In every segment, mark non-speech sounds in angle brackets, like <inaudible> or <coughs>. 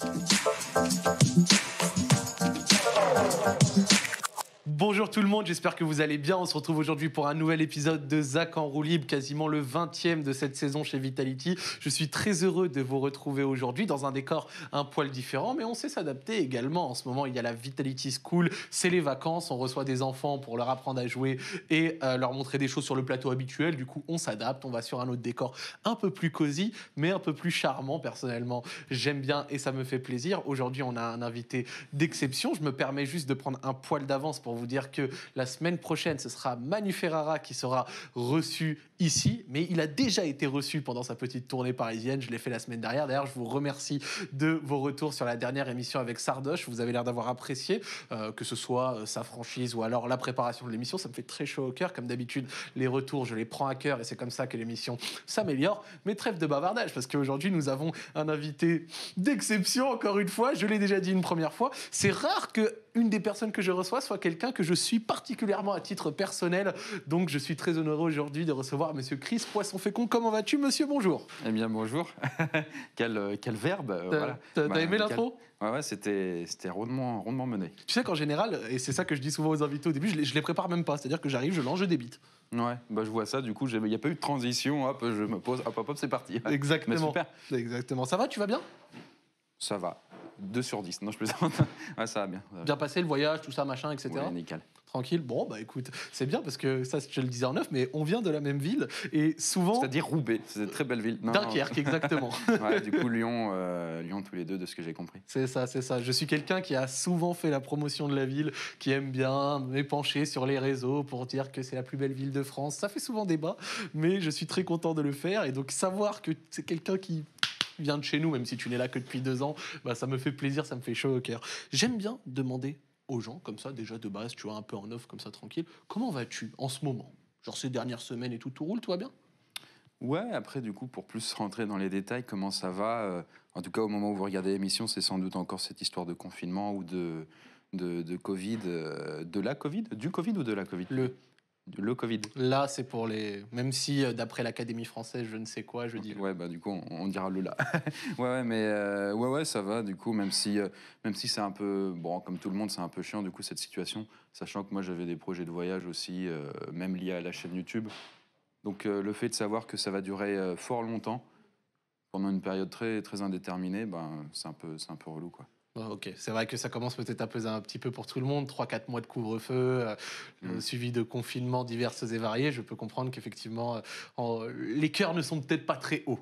あっ Bonjour tout le monde, j'espère que vous allez bien. On se retrouve aujourd'hui pour un nouvel épisode de Zach en roue libre, quasiment le 20e de cette saison chez Vitality. Je suis très heureux de vous retrouver aujourd'hui dans un décor un poil différent, mais on sait s'adapter également. En ce moment, il y a la Vitality School, c'est les vacances, on reçoit des enfants pour leur apprendre à jouer et euh, leur montrer des choses sur le plateau habituel. Du coup, on s'adapte, on va sur un autre décor un peu plus cosy, mais un peu plus charmant personnellement. J'aime bien et ça me fait plaisir. Aujourd'hui, on a un invité d'exception. Je me permets juste de prendre un poil d'avance pour vous dire que la semaine prochaine, ce sera Manu Ferrara qui sera reçu ici, mais il a déjà été reçu pendant sa petite tournée parisienne. Je l'ai fait la semaine dernière. D'ailleurs, je vous remercie de vos retours sur la dernière émission avec Sardoche. Vous avez l'air d'avoir apprécié, euh, que ce soit euh, sa franchise ou alors la préparation de l'émission. Ça me fait très chaud au cœur. Comme d'habitude, les retours, je les prends à cœur et c'est comme ça que l'émission s'améliore. Mais trêve de bavardage, parce qu'aujourd'hui, nous avons un invité d'exception, encore une fois. Je l'ai déjà dit une première fois. C'est rare que une des personnes que je reçois soit quelqu'un que je suis particulièrement à titre personnel. Donc, je suis très honoré aujourd'hui de recevoir Monsieur Chris Poisson-Fécond. Comment vas-tu, monsieur Bonjour. Eh bien, bonjour. <laughs> quel, euh, quel, verbe. Euh, t'as bah, aimé l'intro Ouais, ouais, c'était, c'était rondement, rondement mené. Tu sais qu'en général, et c'est ça que je dis souvent aux invités au début, je les, les prépare même pas. C'est-à-dire que j'arrive, je lance, je débite. Ouais, bah je vois ça, du coup, il n'y a pas eu de transition, hop, je me pose, hop, hop, hop, c'est parti. <laughs> Exactement. super. Exactement. Ça va, tu vas bien Ça va. 2 sur 10. Non, je plaisante. <laughs> ouais, ça va bien. Bien passé le voyage, tout ça, machin, etc. nickel tranquille. Bon, bah écoute, c'est bien parce que ça, je le disais en neuf, mais on vient de la même ville et souvent. C'est-à-dire Roubaix, c'est une très belle ville. Dunkerque, exactement. <laughs> ouais, du coup, Lyon, euh, Lyon, tous les deux, de ce que j'ai compris. C'est ça, c'est ça. Je suis quelqu'un qui a souvent fait la promotion de la ville, qui aime bien m'épancher sur les réseaux pour dire que c'est la plus belle ville de France. Ça fait souvent débat, mais je suis très content de le faire et donc savoir que c'est quelqu'un qui vient de chez nous, même si tu n'es là que depuis deux ans, bah, ça me fait plaisir, ça me fait chaud au cœur. J'aime bien demander aux gens, comme ça, déjà de base, tu vois, un peu en offre, comme ça, tranquille. Comment vas-tu en ce moment Genre ces dernières semaines et tout, tout roule, toi bien Ouais, après, du coup, pour plus <laughs> rentrer dans les détails, comment ça va euh, En tout cas, au moment où vous regardez l'émission, c'est sans doute encore cette histoire de confinement ou de, de, Covid, euh, de la Covid Du Covid ou de la Covid Le le Covid. Là, c'est pour les. Même si, euh, d'après l'Académie française, je ne sais quoi, je dis. Ouais, bah du coup, on, dira le là. <laughs> ouais, ouais, mais euh, ouais, ouais, ça va. Du coup, même si, euh, même si c'est un peu, bon, comme tout le monde, c'est un peu chiant. Du coup, cette situation, sachant que moi, j'avais des projets de voyage aussi, même liés à la chaîne YouTube. Donc, le fait de savoir que ça va durer fort longtemps pendant une période très, très indéterminée, ben, c'est un peu, c'est un peu relou, quoi. Ah, ok, c'est vrai que ça commence peut-être à peser un petit peu pour tout le monde. 3-4 mois de couvre-feu, euh, mm. suivi de confinements diverses et variés. Je peux comprendre qu'effectivement, euh, les cœurs ne sont peut-être pas très hauts.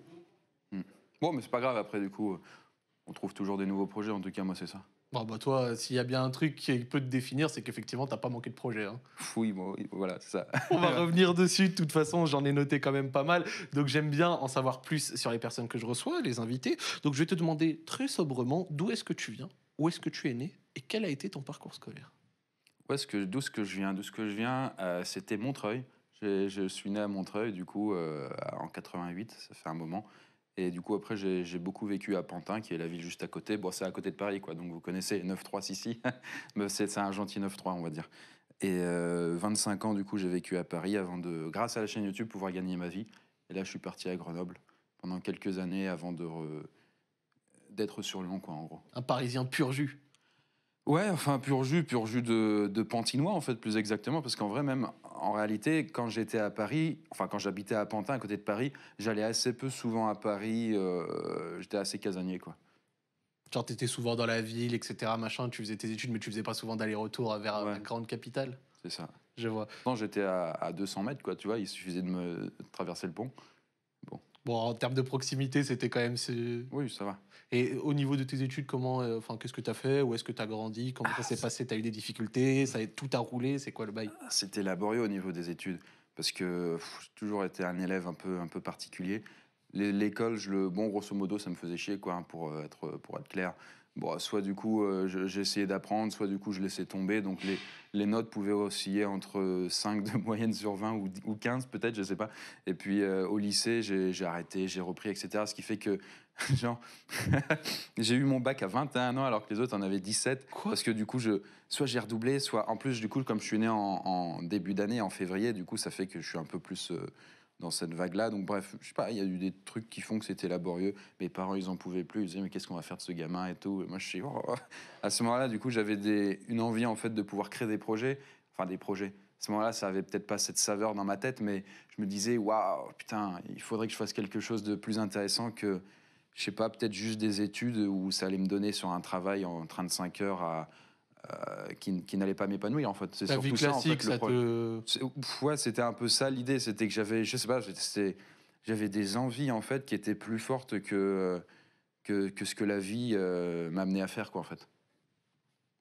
Mm. Bon, mais c'est pas grave. Après, du coup, on trouve toujours des nouveaux projets. En tout cas, moi, c'est ça. Bon, bah toi, s'il y a bien un truc qui peut te définir, c'est qu'effectivement, t'as pas manqué de projet. Hein. Oui, voilà, c'est ça. <laughs> On va <laughs> revenir dessus. De toute façon, j'en ai noté quand même pas mal. Donc, j'aime bien en savoir plus sur les personnes que je reçois, les invités. Donc, je vais te demander très sobrement d'où est-ce que tu viens, où est-ce que tu es né et quel a été ton parcours scolaire D'où est-ce que, que je viens D'où ce que je viens, euh, c'était Montreuil. Je, suis né à Montreuil, du coup, euh, en 88, ça fait un moment. Et du coup, après, j'ai beaucoup vécu à Pantin, qui est la ville juste à côté. Bon, c'est à côté de Paris, quoi. Donc, vous connaissez 9-3 <laughs> mais c'est un gentil 9-3, on va dire. Et 25 euh, ans, du coup, j'ai vécu à Paris avant de, grâce à la chaîne YouTube, pouvoir gagner ma vie. Et là, je suis parti à Grenoble pendant quelques années avant d'être sur sur Lyon, quoi, en gros. Un Parisien pur jus. Ouais, enfin, pur jus, pur jus de, de Pantinois, en fait, plus exactement, parce qu'en vrai, même, en réalité, quand j'étais à Paris, enfin, quand j'habitais à Pantin, à côté de Paris, j'allais assez peu souvent à Paris, euh, j'étais assez casanier, quoi. Genre, étais souvent dans la ville, etc., machin, tu faisais tes études, mais tu faisais pas souvent d'aller-retour vers la grande capitale C'est ça. Je vois. Non, j'étais à, à, 200 mètres, quoi, tu vois, il suffisait de me traverser le pont. Bon, en termes de proximité, c'était quand même. Oui, ça va. Et au niveau de tes études, comment, euh, enfin, qu'est-ce que tu as fait Où est-ce que tu as grandi Comment ça ah, s'est passé Tu as eu des difficultés ça a, Tout a roulé C'est quoi le bail ah, C'était laborieux au niveau des études, parce que j'ai toujours été un élève un peu, un peu particulier. L'école, le, bon, grosso modo, ça me faisait chier, quoi, hein, pour, euh, être, pour être clair bon, soit du coup euh, j'ai j'essayais d'apprendre, soit du coup je laissais tomber. Donc les, notes pouvaient osciller entre 5 de <laughs> moyenne sur 20 ou, ou 15 peut-être, je ne sais pas. Et puis euh, au lycée, j'ai arrêté, j'ai repris, etc. Ce qui fait que, <laughs> genre, <laughs> j'ai eu mon bac à 21 ans alors que les autres en avaient 17. parce que du coup, je, soit j'ai redoublé, soit en plus, du coup, comme je suis né en, début d'année, en février, du coup, ça fait que je suis un peu plus... Euh, dans cette vague-là. Donc bref, je sais pas, il y a eu des trucs qui font que c'était laborieux. Mes parents, ils en pouvaient plus. Ils disaient mais qu'est-ce qu'on va faire de ce gamin et tout. Et moi, je suis oh, oh. à ce moment-là, du coup, j'avais des... une envie en fait de pouvoir créer des projets, enfin des projets. À ce moment-là, ça avait peut-être pas cette saveur dans ma tête, mais je me disais waouh, putain, il faudrait que je fasse quelque chose de plus intéressant que je sais pas, peut-être juste des études où ça allait me donner sur un travail en 35 heures à euh, qui, n'allait pas m'épanouir en fait. C'est surtout classique, ça, en fait, ça te... ouais, c'était un peu ça l'idée, c'était que j'avais, je sais pas, j'avais des envies en fait qui étaient plus fortes que que, ce que la vie euh, m'amenait à faire quoi en fait.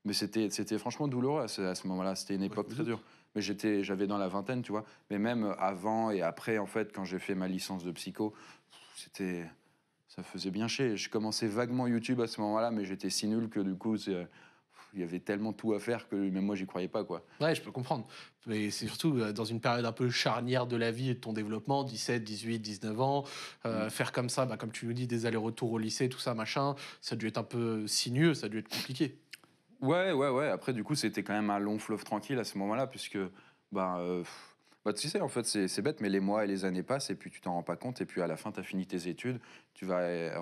Mais c'était c'était franchement douloureux à ce, moment-là. C'était une époque très dure. Mais j'étais, j'avais dans la vingtaine, tu vois. Mais même avant et après, en fait, quand j'ai fait ma licence de psycho, c'était, ça faisait bien chier. Je commençais vaguement YouTube à ce moment-là, mais j'étais si nul que du coup, c'est, il y avait tellement tout à faire que même moi, j'y croyais pas, quoi. Ouais, je peux comprendre. Mais c'est surtout euh, dans une période un peu charnière de la vie et de ton développement, 17, 18, 19 ans, euh, mm. faire comme ça, bah, comme tu nous dis, des allers-retours au lycée, tout ça, machin, ça a dû être un peu sinueux, ça a dû être compliqué. Ouais, ouais, ouais. Après, du coup, c'était quand même un long fleuve tranquille à ce moment-là, puisque, bah, euh, bah, tu sais, en fait, c'est bête, mais les mois et les années passent et puis tu t'en rends pas compte. Et puis à la fin, tu as fini tes études, tu vas, euh,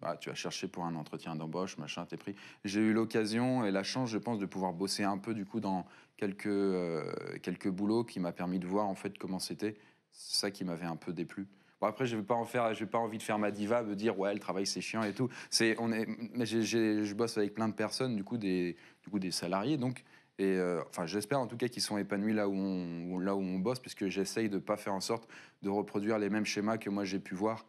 bah, tu vas chercher pour un entretien d'embauche, machin, t'es pris. J'ai eu l'occasion et la chance, je pense, de pouvoir bosser un peu du coup dans quelques, euh, quelques boulots qui m'a permis de voir en fait comment c'était. C'est ça qui m'avait un peu déplu. Bon, après, je n'ai pas, en faire, pas envie de faire ma diva, me dire ouais, le travail c'est chiant et tout. C'est, on est, mais je bosse avec plein de personnes, du coup, des, du coup, des salariés. Donc, et euh, enfin, j'espère en tout cas qu'ils sont épanouis là où on, là où on bosse, puisque j'essaye de ne pas faire en sorte de reproduire les mêmes schémas que moi j'ai pu voir.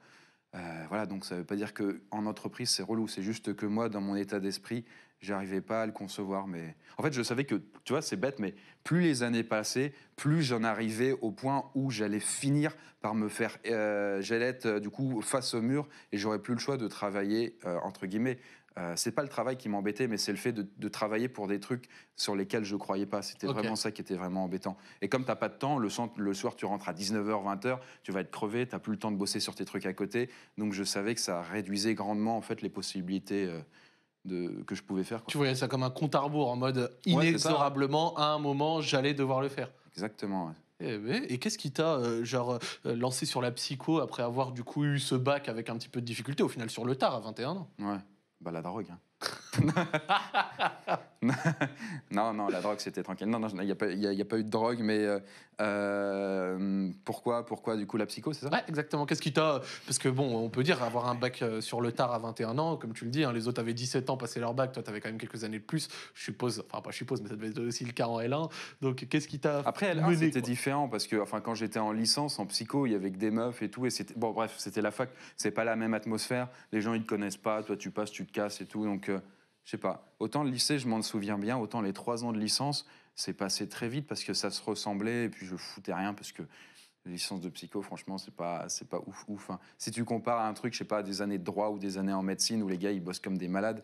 Euh, voilà, donc ça ne veut pas dire qu'en entreprise c'est relou, c'est juste que moi, dans mon état d'esprit, j'arrivais pas à le concevoir. Mais en fait, je savais que, tu vois, c'est bête, mais plus les années passaient, plus j'en arrivais au point où j'allais finir par me faire, euh, j'allais être du coup face au mur et j'aurais plus le choix de travailler entre guillemets euh, c'est pas le travail qui m'embêtait, mais c'est le fait de, travailler pour des trucs sur lesquels je croyais pas. C'était vraiment ça qui était vraiment embêtant. Et comme t'as pas de temps, le, soir tu rentres à 19h, 20h, tu vas être crevé, tu t'as plus le temps de bosser sur tes trucs à côté. Donc je savais que ça réduisait grandement en fait les possibilités. Euh, de, que je pouvais faire. Tu voyais ça comme un compte à rebours, en mode inexorablement, à un moment, j'allais devoir le faire. Exactement. Eh ben, et, qu'est-ce qui t'a euh, genre lancé sur la psycho après avoir du coup eu ce bac avec un petit peu de difficulté au final sur le tard à 21 ans Ouais. Bah la drogue. Hein. <laughs> non, non, la drogue, c'était tranquille. Non, non, il n'y a, pas eu de drogue, mais euh, euh, pourquoi, pourquoi du coup la psycho, c'est ça exactement. Qu'est-ce qui t'a. Parce que bon, on peut dire avoir un bac euh, sur le tard à 21 ans, comme tu le dis, hein, les autres avaient 17 ans, passé leur bac, toi, t'avais quand même quelques années de plus. Je suppose, enfin, pas je suppose, mais ça devait être aussi le cas en L1. Donc, qu'est-ce qui t'a. Après, l c'était différent parce que, enfin, quand j'étais en licence, en psycho, il y avait que des meufs et tout, et c'était. Bon, bref, c'était la fac, c'est pas la même atmosphère. Les gens, ils te connaissent pas, toi, tu passes, tu te casses et tout. Donc je sais pas, autant le lycée, je m'en souviens bien, autant les trois ans de licence, c'est passé très vite parce que ça se ressemblait et puis je foutais rien parce que licence de psycho, franchement, c'est pas, c'est pas ouf ouf. Hein. Si tu compares à un truc, je sais pas, des années de droit ou des années en médecine où les gars ils bossent comme des malades,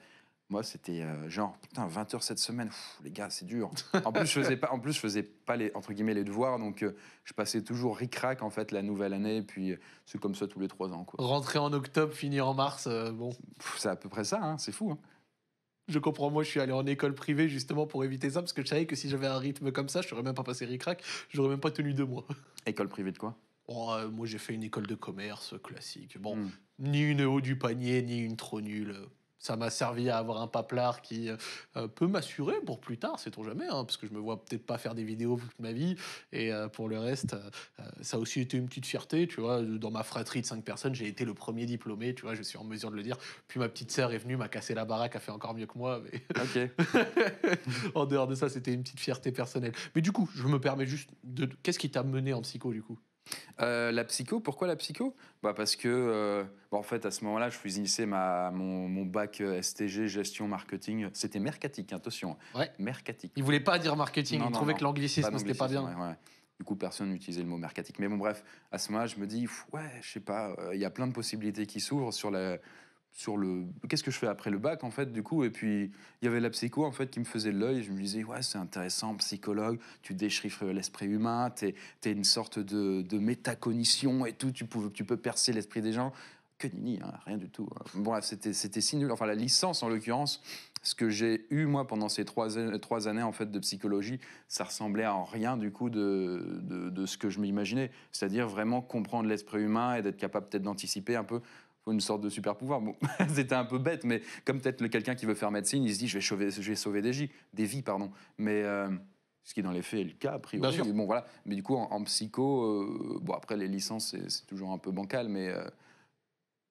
moi c'était euh, genre putain 20 heures cette semaine, les gars c'est dur. En plus je faisais pas, en plus je faisais pas les entre guillemets les devoirs, donc euh, je passais toujours ricrac en fait la nouvelle année, et puis c'est comme ça tous les trois ans quoi. Rentrer en octobre, finir en mars, euh, bon. C'est à peu près ça, hein, c'est fou. Hein je comprends, moi, je suis allé en école privée justement pour éviter ça, parce que je savais que si j'avais un rythme comme ça, je serais même pas passé Ricrac, je j'aurais même pas tenu de mois. <laughs> École privée de quoi oh, euh, Moi, j'ai fait une école de commerce classique. Bon, hmm. ni une haut du panier, ni une trop nulle ça m'a servi à avoir un paplard qui euh, euh, peut m'assurer pour plus tard, sait-on jamais, hein, parce que je me vois peut-être pas faire des vidéos toute ma vie. Et euh, pour le reste, ça a aussi été une petite fierté, tu vois. Dans ma fratrie de cinq personnes, j'ai été le premier diplômé, tu vois, je suis en mesure de le dire. Puis ma petite sœur est venue, m'a cassé la baraque, a fait encore mieux que moi. <laughs> en dehors de ça, c'était une petite fierté personnelle. Mais du coup, je me permets juste de. Qu'est-ce qui t'a mené en psycho, du coup euh, la psycho, pourquoi la psycho bah Parce que, euh, en fait, à ce moment-là, je finissais ma, mon, mon, bac euh, STG, gestion, marketing. C'était mercatique, attention. Hein. Mercatique. Il voulait pas dire marketing, ils il trouvait que l'anglicisme, c'était pas bien. Du coup, personne n'utilisait le mot mercatique. Mais bon, bref, à ce moment-là, je me dis, ouais, je sais pas, il y a plein de possibilités qui s'ouvrent sur la sur le qu'est-ce que je fais après le bac en fait du coup et puis il y avait la psycho en fait qui me faisait l'œil je me disais ouais c'est intéressant psychologue tu déchiffres l'esprit humain tu es une sorte de, de métacognition et tout tu, tu peux percer l'esprit des gens que nini hein, rien du tout hein. Bon, c'était c'était si nul enfin la licence en l'occurrence ce que j'ai eu moi pendant ces trois, trois années en fait de psychologie, ça ressemblait en rien du coup de, de ce que je m'imaginais. C'est-à-dire vraiment comprendre l'esprit humain et d'être capable peut-être d'anticiper un peu une sorte de super pouvoir. Bon, <laughs> c'était un peu bête, mais comme peut-être quelqu'un qui veut faire médecine, il se dit je vais sauver, des, vies, des vies, pardon. Mais euh, ce qui dans les faits est le cas, a priori. Bon, voilà. Mais du coup, en, psycho, euh, bon, après les licences, c'est toujours un peu bancal, mais euh,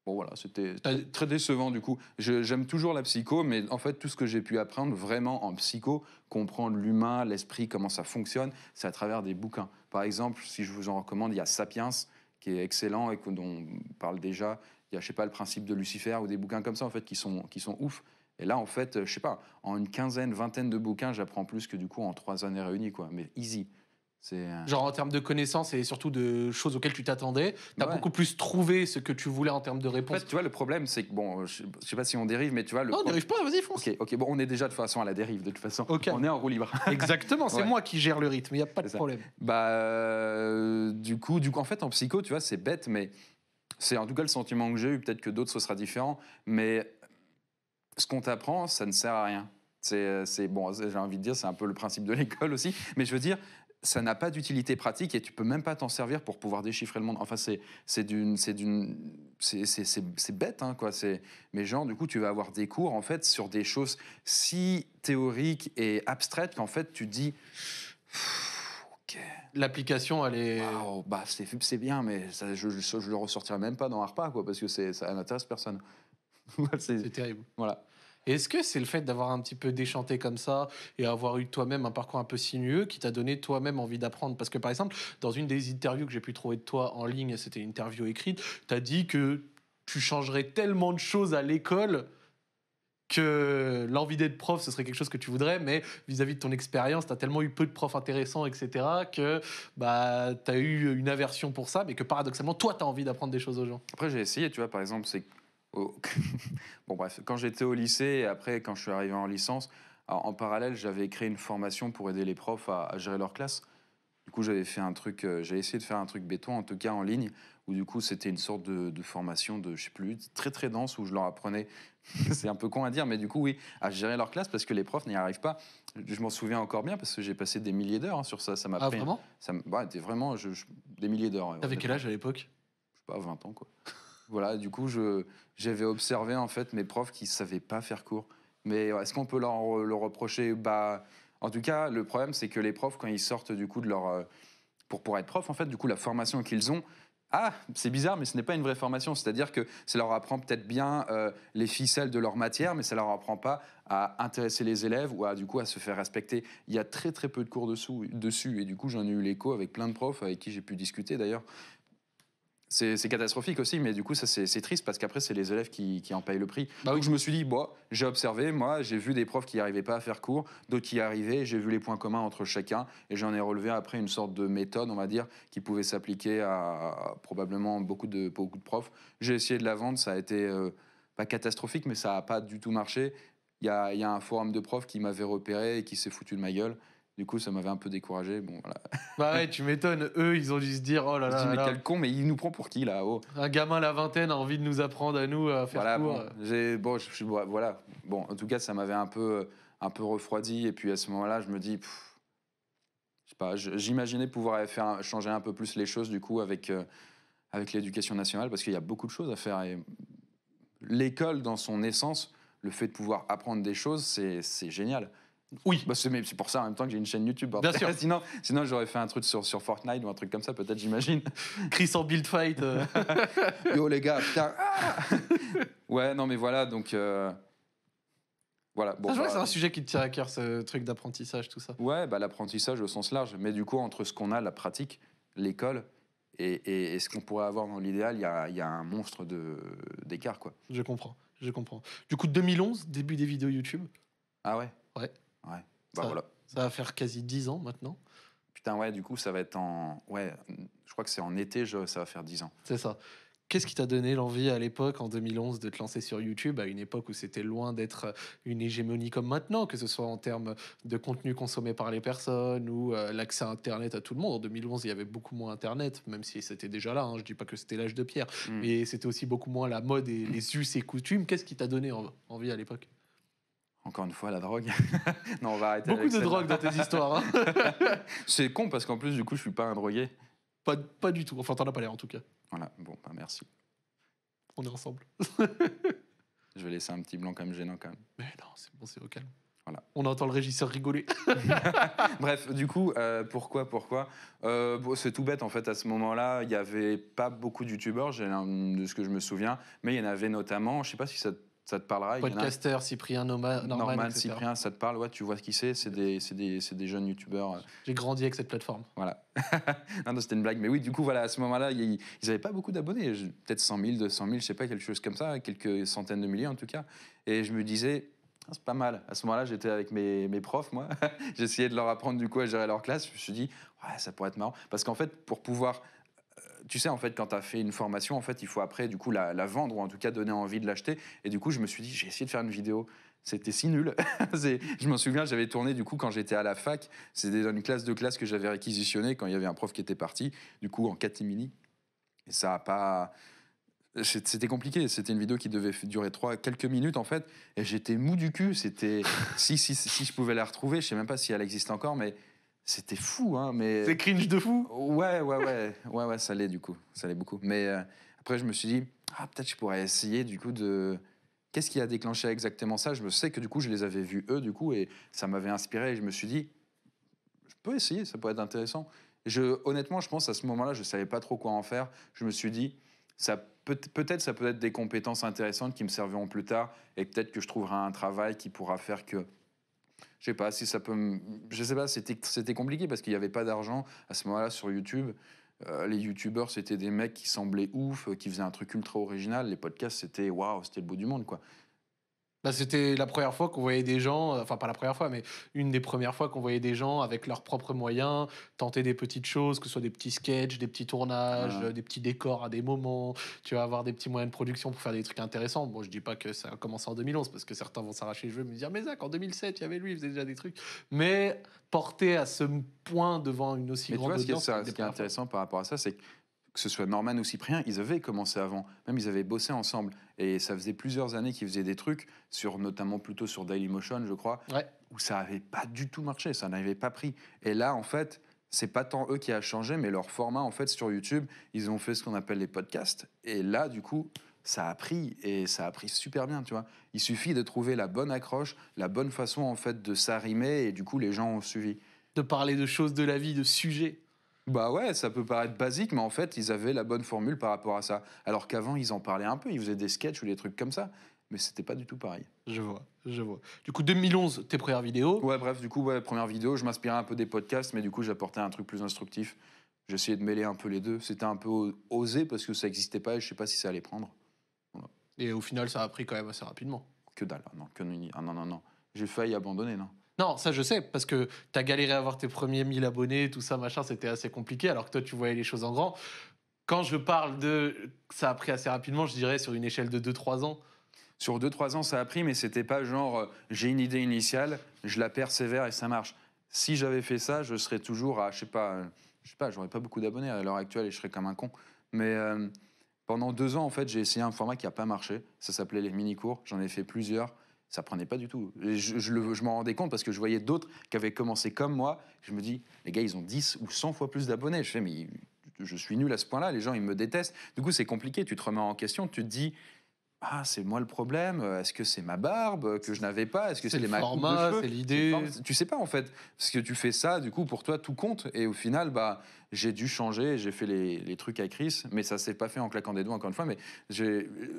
bon, voilà, c'était très décevant du coup. J'aime toujours la psycho, mais en fait, tout ce que j'ai pu apprendre vraiment en psycho, comprendre l'humain, l'esprit, comment ça fonctionne, c'est à travers des bouquins. Par exemple, si je vous en recommande, il y a Sapiens qui est excellent et dont on parle déjà, il y a, je sais pas, le principe de Lucifer ou des bouquins comme ça, en fait, qui sont, qui sont ouf. Et là, en fait, euh, je sais pas, en une quinzaine, vingtaine de bouquins, j'apprends plus que du coup en trois années réunies, quoi. Mais easy. Euh, Genre en termes de connaissances et surtout de choses auxquelles tu t'attendais, tu as beaucoup plus trouvé ce que tu voulais en termes de réponse. tu vois, le problème, c'est que bon, euh, je sais pas si on dérive, mais tu vois le. Non, on dérive pas, vas-y, fonce. Ok, ok, bon, on est déjà de toute façon à la dérive, de toute façon. On est en roue libre. <laughs> Exactement, c'est moi qui gère le rythme, il y a pas de problème. Bah, du coup, du coup, en fait, en psycho, tu vois, c'est bête, mais c'est en tout cas le sentiment que j'ai eu, peut-être que d'autres ce sera différent, mais ce qu'on t'apprend, ça ne sert à rien. C'est bon, j'ai envie de dire, c'est un peu le principe de <laughs> l'école aussi, mais je veux dire, ça n'a pas d'utilité pratique et tu peux même pas t'en servir pour pouvoir déchiffrer le monde. Enfin, c'est d'une c'est d'une c'est bête hein, quoi. C'est mais genre du coup tu vas avoir des cours en fait sur des choses si théoriques et abstraites qu'en fait tu dis. L'application, elle est. Bah, c'est bien, mais je, ne le ressortirai même pas dans ARPA, quoi, parce que ça n'intéresse personne. <laughs> c'est terrible. Voilà. Est-ce que c'est le fait d'avoir un petit peu déchanté comme ça et avoir eu toi-même un parcours un peu sinueux qui t'a donné toi-même envie d'apprendre Parce que par exemple, dans une des interviews que j'ai pu trouver de toi en ligne, c'était une interview écrite, tu as dit que tu changerais tellement de choses à l'école que l'envie d'être prof, ce serait quelque chose que tu voudrais, mais vis-à-vis de ton expérience, tu as tellement eu peu de profs intéressants, etc., que bah, tu as eu une aversion pour ça, mais que paradoxalement, toi, tu as envie d'apprendre des choses aux gens. Après, j'ai essayé, tu vois, par exemple, c'est. <laughs> bon, bref, quand j'étais au lycée et après, quand je suis arrivé en licence, en parallèle, j'avais créé une formation pour aider les profs à, gérer leur classe. Du coup, j'avais fait un truc, euh, j'ai essayé de faire un truc béton, en tout cas en ligne, où du coup, c'était une sorte de, formation de, je sais plus, très très dense, où je leur apprenais <laughs> c'est un peu con à dire, mais du coup, oui, à gérer leur classe parce que les profs n'y arrivent pas. Je m'en souviens encore bien parce que j'ai passé des milliers d'heures hein, sur ça. Ça m'a ah, vraiment ça vraiment je, des milliers d'heures. Avec quel âge à l'époque Je sais pas, 20 ans, quoi. <laughs> voilà, du coup, j'avais observé, en fait, mes profs qui ne savaient pas faire cours. Mais est-ce qu'on peut leur le reprocher Bah, en tout cas, le problème, c'est que les profs, quand ils sortent, du coup, de leur... Euh, pour, pour être prof, en fait, du coup, la formation qu'ils ont, ah, c'est bizarre, mais ce n'est pas une vraie formation. C'est-à-dire que ça leur apprend peut-être bien euh, les ficelles de leur matière, mais ça leur apprend pas à intéresser les élèves ou à du coup à se faire respecter. Il y a très très peu de cours dessus, et du coup j'en ai eu l'écho avec plein de profs avec qui j'ai pu discuter d'ailleurs, c'est catastrophique aussi, mais du coup, ça c'est triste parce qu'après, c'est les élèves qui, en payent le prix. Bah Donc je me suis dit, j'ai observé, moi, j'ai vu des profs qui n'arrivaient pas à faire cours, d'autres qui arrivaient, j'ai vu les points communs entre chacun, et j'en ai relevé après une sorte de méthode, on va dire, qui pouvait s'appliquer à, probablement beaucoup de, beaucoup profs. J'ai essayé de la vendre, ça a été euh, pas catastrophique, mais ça n'a pas du tout marché. Il y y a, un forum de profs qui m'avait repéré et qui s'est foutu de ma gueule. Du coup, ça m'avait un peu découragé. Bon, voilà. <laughs> Bah ouais, tu m'étonnes. Eux, ils ont dû se dire, oh là là. Je mais quel con, mais il nous prend pour qui là haut Un gamin à la vingtaine a envie de nous apprendre à nous à faire voilà, J'ai Bon, voilà. Bon, en tout cas, ça m'avait un peu, un peu refroidi. Et puis à ce moment-là, je me dis, je sais pas, j'imaginais pouvoir faire, changer un peu plus les choses du coup avec, euh, avec l'éducation nationale parce qu'il y a beaucoup de choses à faire. Et l'école, dans son essence, le fait de pouvoir apprendre des choses, c'est génial. Oui. Bah c'est, pour ça en même temps que j'ai une chaîne YouTube. Hein. Bien sûr. <laughs> sinon, j'aurais fait un truc sur, sur Fortnite ou un truc comme ça, peut-être, j'imagine. <laughs> Chris en build fight. Euh. <laughs> Yo les gars, putain. Ah. ouais, non mais voilà, donc. Euh, voilà. Bon, ah, bah, c'est un sujet qui te tient à cœur, ce truc d'apprentissage, tout ça. Ouais, bah, l'apprentissage au sens large. Mais du coup, entre ce qu'on a, la pratique, l'école, et, et, ce qu'on pourrait avoir dans l'idéal, il y a, un monstre de, d'écart, quoi. Je comprends, je comprends. Du coup, 2011, début des vidéos YouTube. Ah ouais Ouais ça, bah, voilà. va faire quasi 10 ans maintenant. Putain, ouais, du coup, ça va être en. Ouais, je crois que c'est en été, ça va faire 10 ans. C'est ça. Qu'est-ce qui t'a donné l'envie à l'époque, en 2011, de te lancer sur YouTube, à une époque où c'était loin d'être une hégémonie comme maintenant, que ce soit en termes de contenu consommé par les personnes ou euh, l'accès à Internet à tout le monde En 2011, il y avait beaucoup moins Internet, même si c'était déjà là, hein, je dis pas que c'était l'âge de pierre, hmm. mais c'était aussi beaucoup moins la mode et les us et coutumes. Qu'est-ce qui t'a donné envie à l'époque encore une fois, la drogue. <laughs> non, on va arrêter. Beaucoup de drogue dans tes histoires. Hein. <laughs> c'est con parce qu'en plus, du coup, je suis pas un drogué. Pas, pas du tout. Enfin, t'en as pas l'air en tout cas. Voilà, bon, bah, merci. On est ensemble. <laughs> je vais laisser un petit blanc comme gênant quand même. Mais non, c'est bon, c'est au calme. Voilà. On entend le régisseur rigoler. Bref, du coup, euh, pourquoi, pourquoi euh, bon, C'est tout bête en fait. À ce moment-là, il n'y avait pas beaucoup de youtubeurs, de ce que je me souviens, mais il y en avait notamment. Je sais pas si ça ça te parlera. Podcaster, a... Cyprien Norman. Norman, Cyprien, ça te parle, ouais, tu vois ce qui c'est, c'est des, des, jeunes youtubeurs. Euh. J'ai grandi avec cette plateforme. Voilà. <laughs> non, c'était une blague, mais oui, du coup, voilà, à ce moment-là, ils n'avaient pas beaucoup d'abonnés, peut-être 100 000, 200 000, je sais pas, quelque chose comme ça, quelques centaines de milliers en tout cas. Et je me disais, ah, c'est pas mal. À ce moment-là, j'étais avec mes, mes, profs, moi. <laughs> J'essayais de leur apprendre du coup à gérer leur classe. Je me suis dit, ouais, ça pourrait être marrant. Parce qu'en fait, pour pouvoir tu sais, en fait, quand tu as fait une formation, en fait, il faut après, du coup, la, vendre ou en tout cas donner envie de l'acheter. Et du coup, je me suis dit, j'ai essayé de faire une vidéo. C'était si nul. <laughs> je m'en souviens, j'avais tourné du coup quand j'étais à la fac. C'était dans une classe de classe que j'avais réquisitionné quand il y avait un prof qui était parti, du coup en catimini. Et ça a pas. C'était compliqué. C'était une vidéo qui devait durer trois, quelques minutes en fait. Et j'étais mou du cul. C'était <laughs> si, si, si je pouvais la retrouver, je sais même pas si elle existe encore, mais c'était fou, hein, mais. C'est cringe de fou Ouais, ouais, ouais. ouais, ouais, ça l'est, du coup. Ça l'est beaucoup. Mais euh, après, je me suis dit, ah, peut-être je pourrais essayer, du coup, de. Qu'est-ce qui a déclenché exactement ça Je me sais que, du coup, je les avais vus, eux, du coup, et ça m'avait inspiré. Et je me suis dit, je peux essayer, ça pourrait être intéressant. Je, honnêtement, je pense à ce moment-là, je ne savais pas trop quoi en faire. Je me suis dit, ça peut-être ça peut être des compétences intéressantes qui me serviront plus tard et peut-être que je trouverai un travail qui pourra faire que je sais pas si ça peut. Je sais pas, c'était compliqué parce qu'il n'y avait pas d'argent à ce moment-là sur YouTube. Euh, les youtubeurs, c'était des mecs qui semblaient ouf, euh, qui faisaient un truc ultra original. Les podcasts, c'était waouh, c'était le bout du monde, quoi. Bah, c'était la première fois qu'on voyait des gens, euh, enfin pas la première fois, mais une des premières fois qu'on voyait des gens avec leurs propres moyens tenter des petites choses, que ce soit des petits sketchs, des petits tournages, ah. des petits décors à des moments. Tu vas avoir des petits moyens de production pour faire des trucs intéressants. Bon, je dis pas que ça a commencé en 2011 parce que certains vont s'arracher les cheveux et me dire mais Zach, en 2007, il y avait lui, il faisait déjà des trucs. Mais porté à ce point devant une aussi grande audience. Ce qui est, intéressant par rapport à ça, c'est que ce soit Norman ou Cyprien, ils avaient commencé avant. Même ils avaient bossé ensemble. Et ça faisait plusieurs années qu'ils faisaient des trucs, sur, notamment plutôt sur Dailymotion, je crois, où ça n'avait pas du tout marché, ça n'avait pas pris. Et là, en fait, c'est pas tant eux qui a changé, mais leur format, en fait, sur YouTube, ils ont fait ce qu'on appelle les podcasts. Et là, du coup, ça a pris et ça a pris super bien, tu vois. Il suffit de trouver la bonne accroche, la bonne façon en fait de s'arrimer et du coup les gens ont suivi. De parler de choses de la vie, de sujets. Bah ouais, ça peut paraître basique, mais en fait, ils avaient la bonne formule par rapport à ça. Alors qu'avant, ils en parlaient un peu, ils faisaient des sketchs ou des trucs comme ça, mais c'était pas du tout pareil. Je vois, je vois. Du coup, 2011, tes premières vidéos. Ouais, bref, du coup, ouais, première vidéo, je m'inspirais un peu des podcasts, mais du coup, j'apportais un truc plus instructif. J'essayais de mêler un peu les deux. C'était un peu osé parce que ça n'existait pas et je sais pas si ça allait prendre. Et au final, ça a pris quand même assez rapidement. Que dalle, ah non, que ah non, non, non. J'ai failli abandonner, non. Non, ça je sais, parce que t'as galéré à avoir tes premiers 1000 abonnés, tout ça, machin, c'était assez compliqué, alors que toi tu voyais les choses en grand. Quand je parle de. Ça a pris assez rapidement, je dirais, sur une échelle de 2-3 ans. Sur 2-3 ans, ça a pris, mais c'était pas genre euh, j'ai une idée initiale, je la persévère et ça marche. Si j'avais fait ça, je serais toujours à, je sais pas, euh, je sais pas, j'aurais pas beaucoup d'abonnés à l'heure actuelle et je serais comme un con. Mais euh, pendant deux ans, en fait, j'ai essayé un format qui a pas marché. Ça s'appelait les mini-cours. J'en ai fait plusieurs ça prenait pas du tout. je, je, je m'en rendais compte parce que je voyais d'autres qui avaient commencé comme moi. Je me dis, les gars, ils ont 10 ou 100 fois plus d'abonnés. Je fais, je suis nul à ce point-là, les gens, ils me détestent. Du coup, c'est compliqué, tu te remets en question, tu te dis, ah, c'est moi le problème. Euh, est-ce que c'est ma barbe que je n'avais pas Est-ce que c'est les le format, c'est l'idée Tu sais pas en fait, parce que tu fais ça, du coup, pour toi, tout compte. Et au final, bah, j'ai dû changer. J'ai fait les, trucs à Chris, mais ça s'est pas fait en claquant des doigts encore une fois. Mais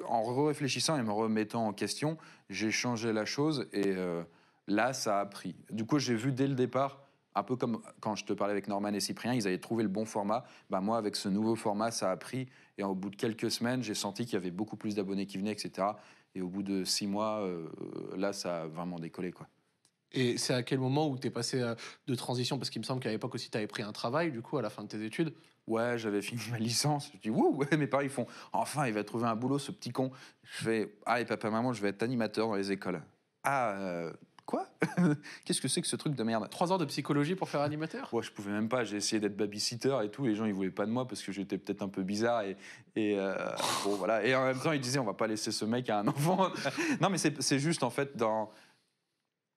en réfléchissant et me remettant en question, j'ai changé la chose et euh, là, ça a pris. Du coup, j'ai vu dès le départ un peu comme quand je te parlais avec Norman et Cyprien, ils avaient trouvé le bon format. Bah moi, avec ce nouveau format, ça a pris. Et au bout de quelques semaines, j'ai senti qu'il y avait beaucoup plus d'abonnés qui venaient, etc. Et au bout de six mois, euh, là, ça a vraiment décollé, quoi. Et c'est à quel moment où tu es passé euh, de transition Parce qu'il me semble qu'à l'époque aussi, tu avais pris un travail, du coup, à la fin de tes études. Ouais, j'avais fini ma licence. Je dis, ouais, mes parents, ils font, enfin, il va trouver un boulot, ce petit con. Je fais, ah, et papa, maman, je vais être animateur dans les écoles. Ah, euh, <laughs> Qu'est-ce que c'est que ce truc de merde Trois heures de psychologie pour faire animateur Ouais, je pouvais même pas. J'ai essayé d'être babysitter et tout. Les gens, ils voulaient pas de moi parce que j'étais peut-être un peu bizarre. Et, et euh, voilà. Et en même temps, ils disaient, on va pas laisser ce mec à un enfant. <laughs> non, mais c'est juste, en fait, dans.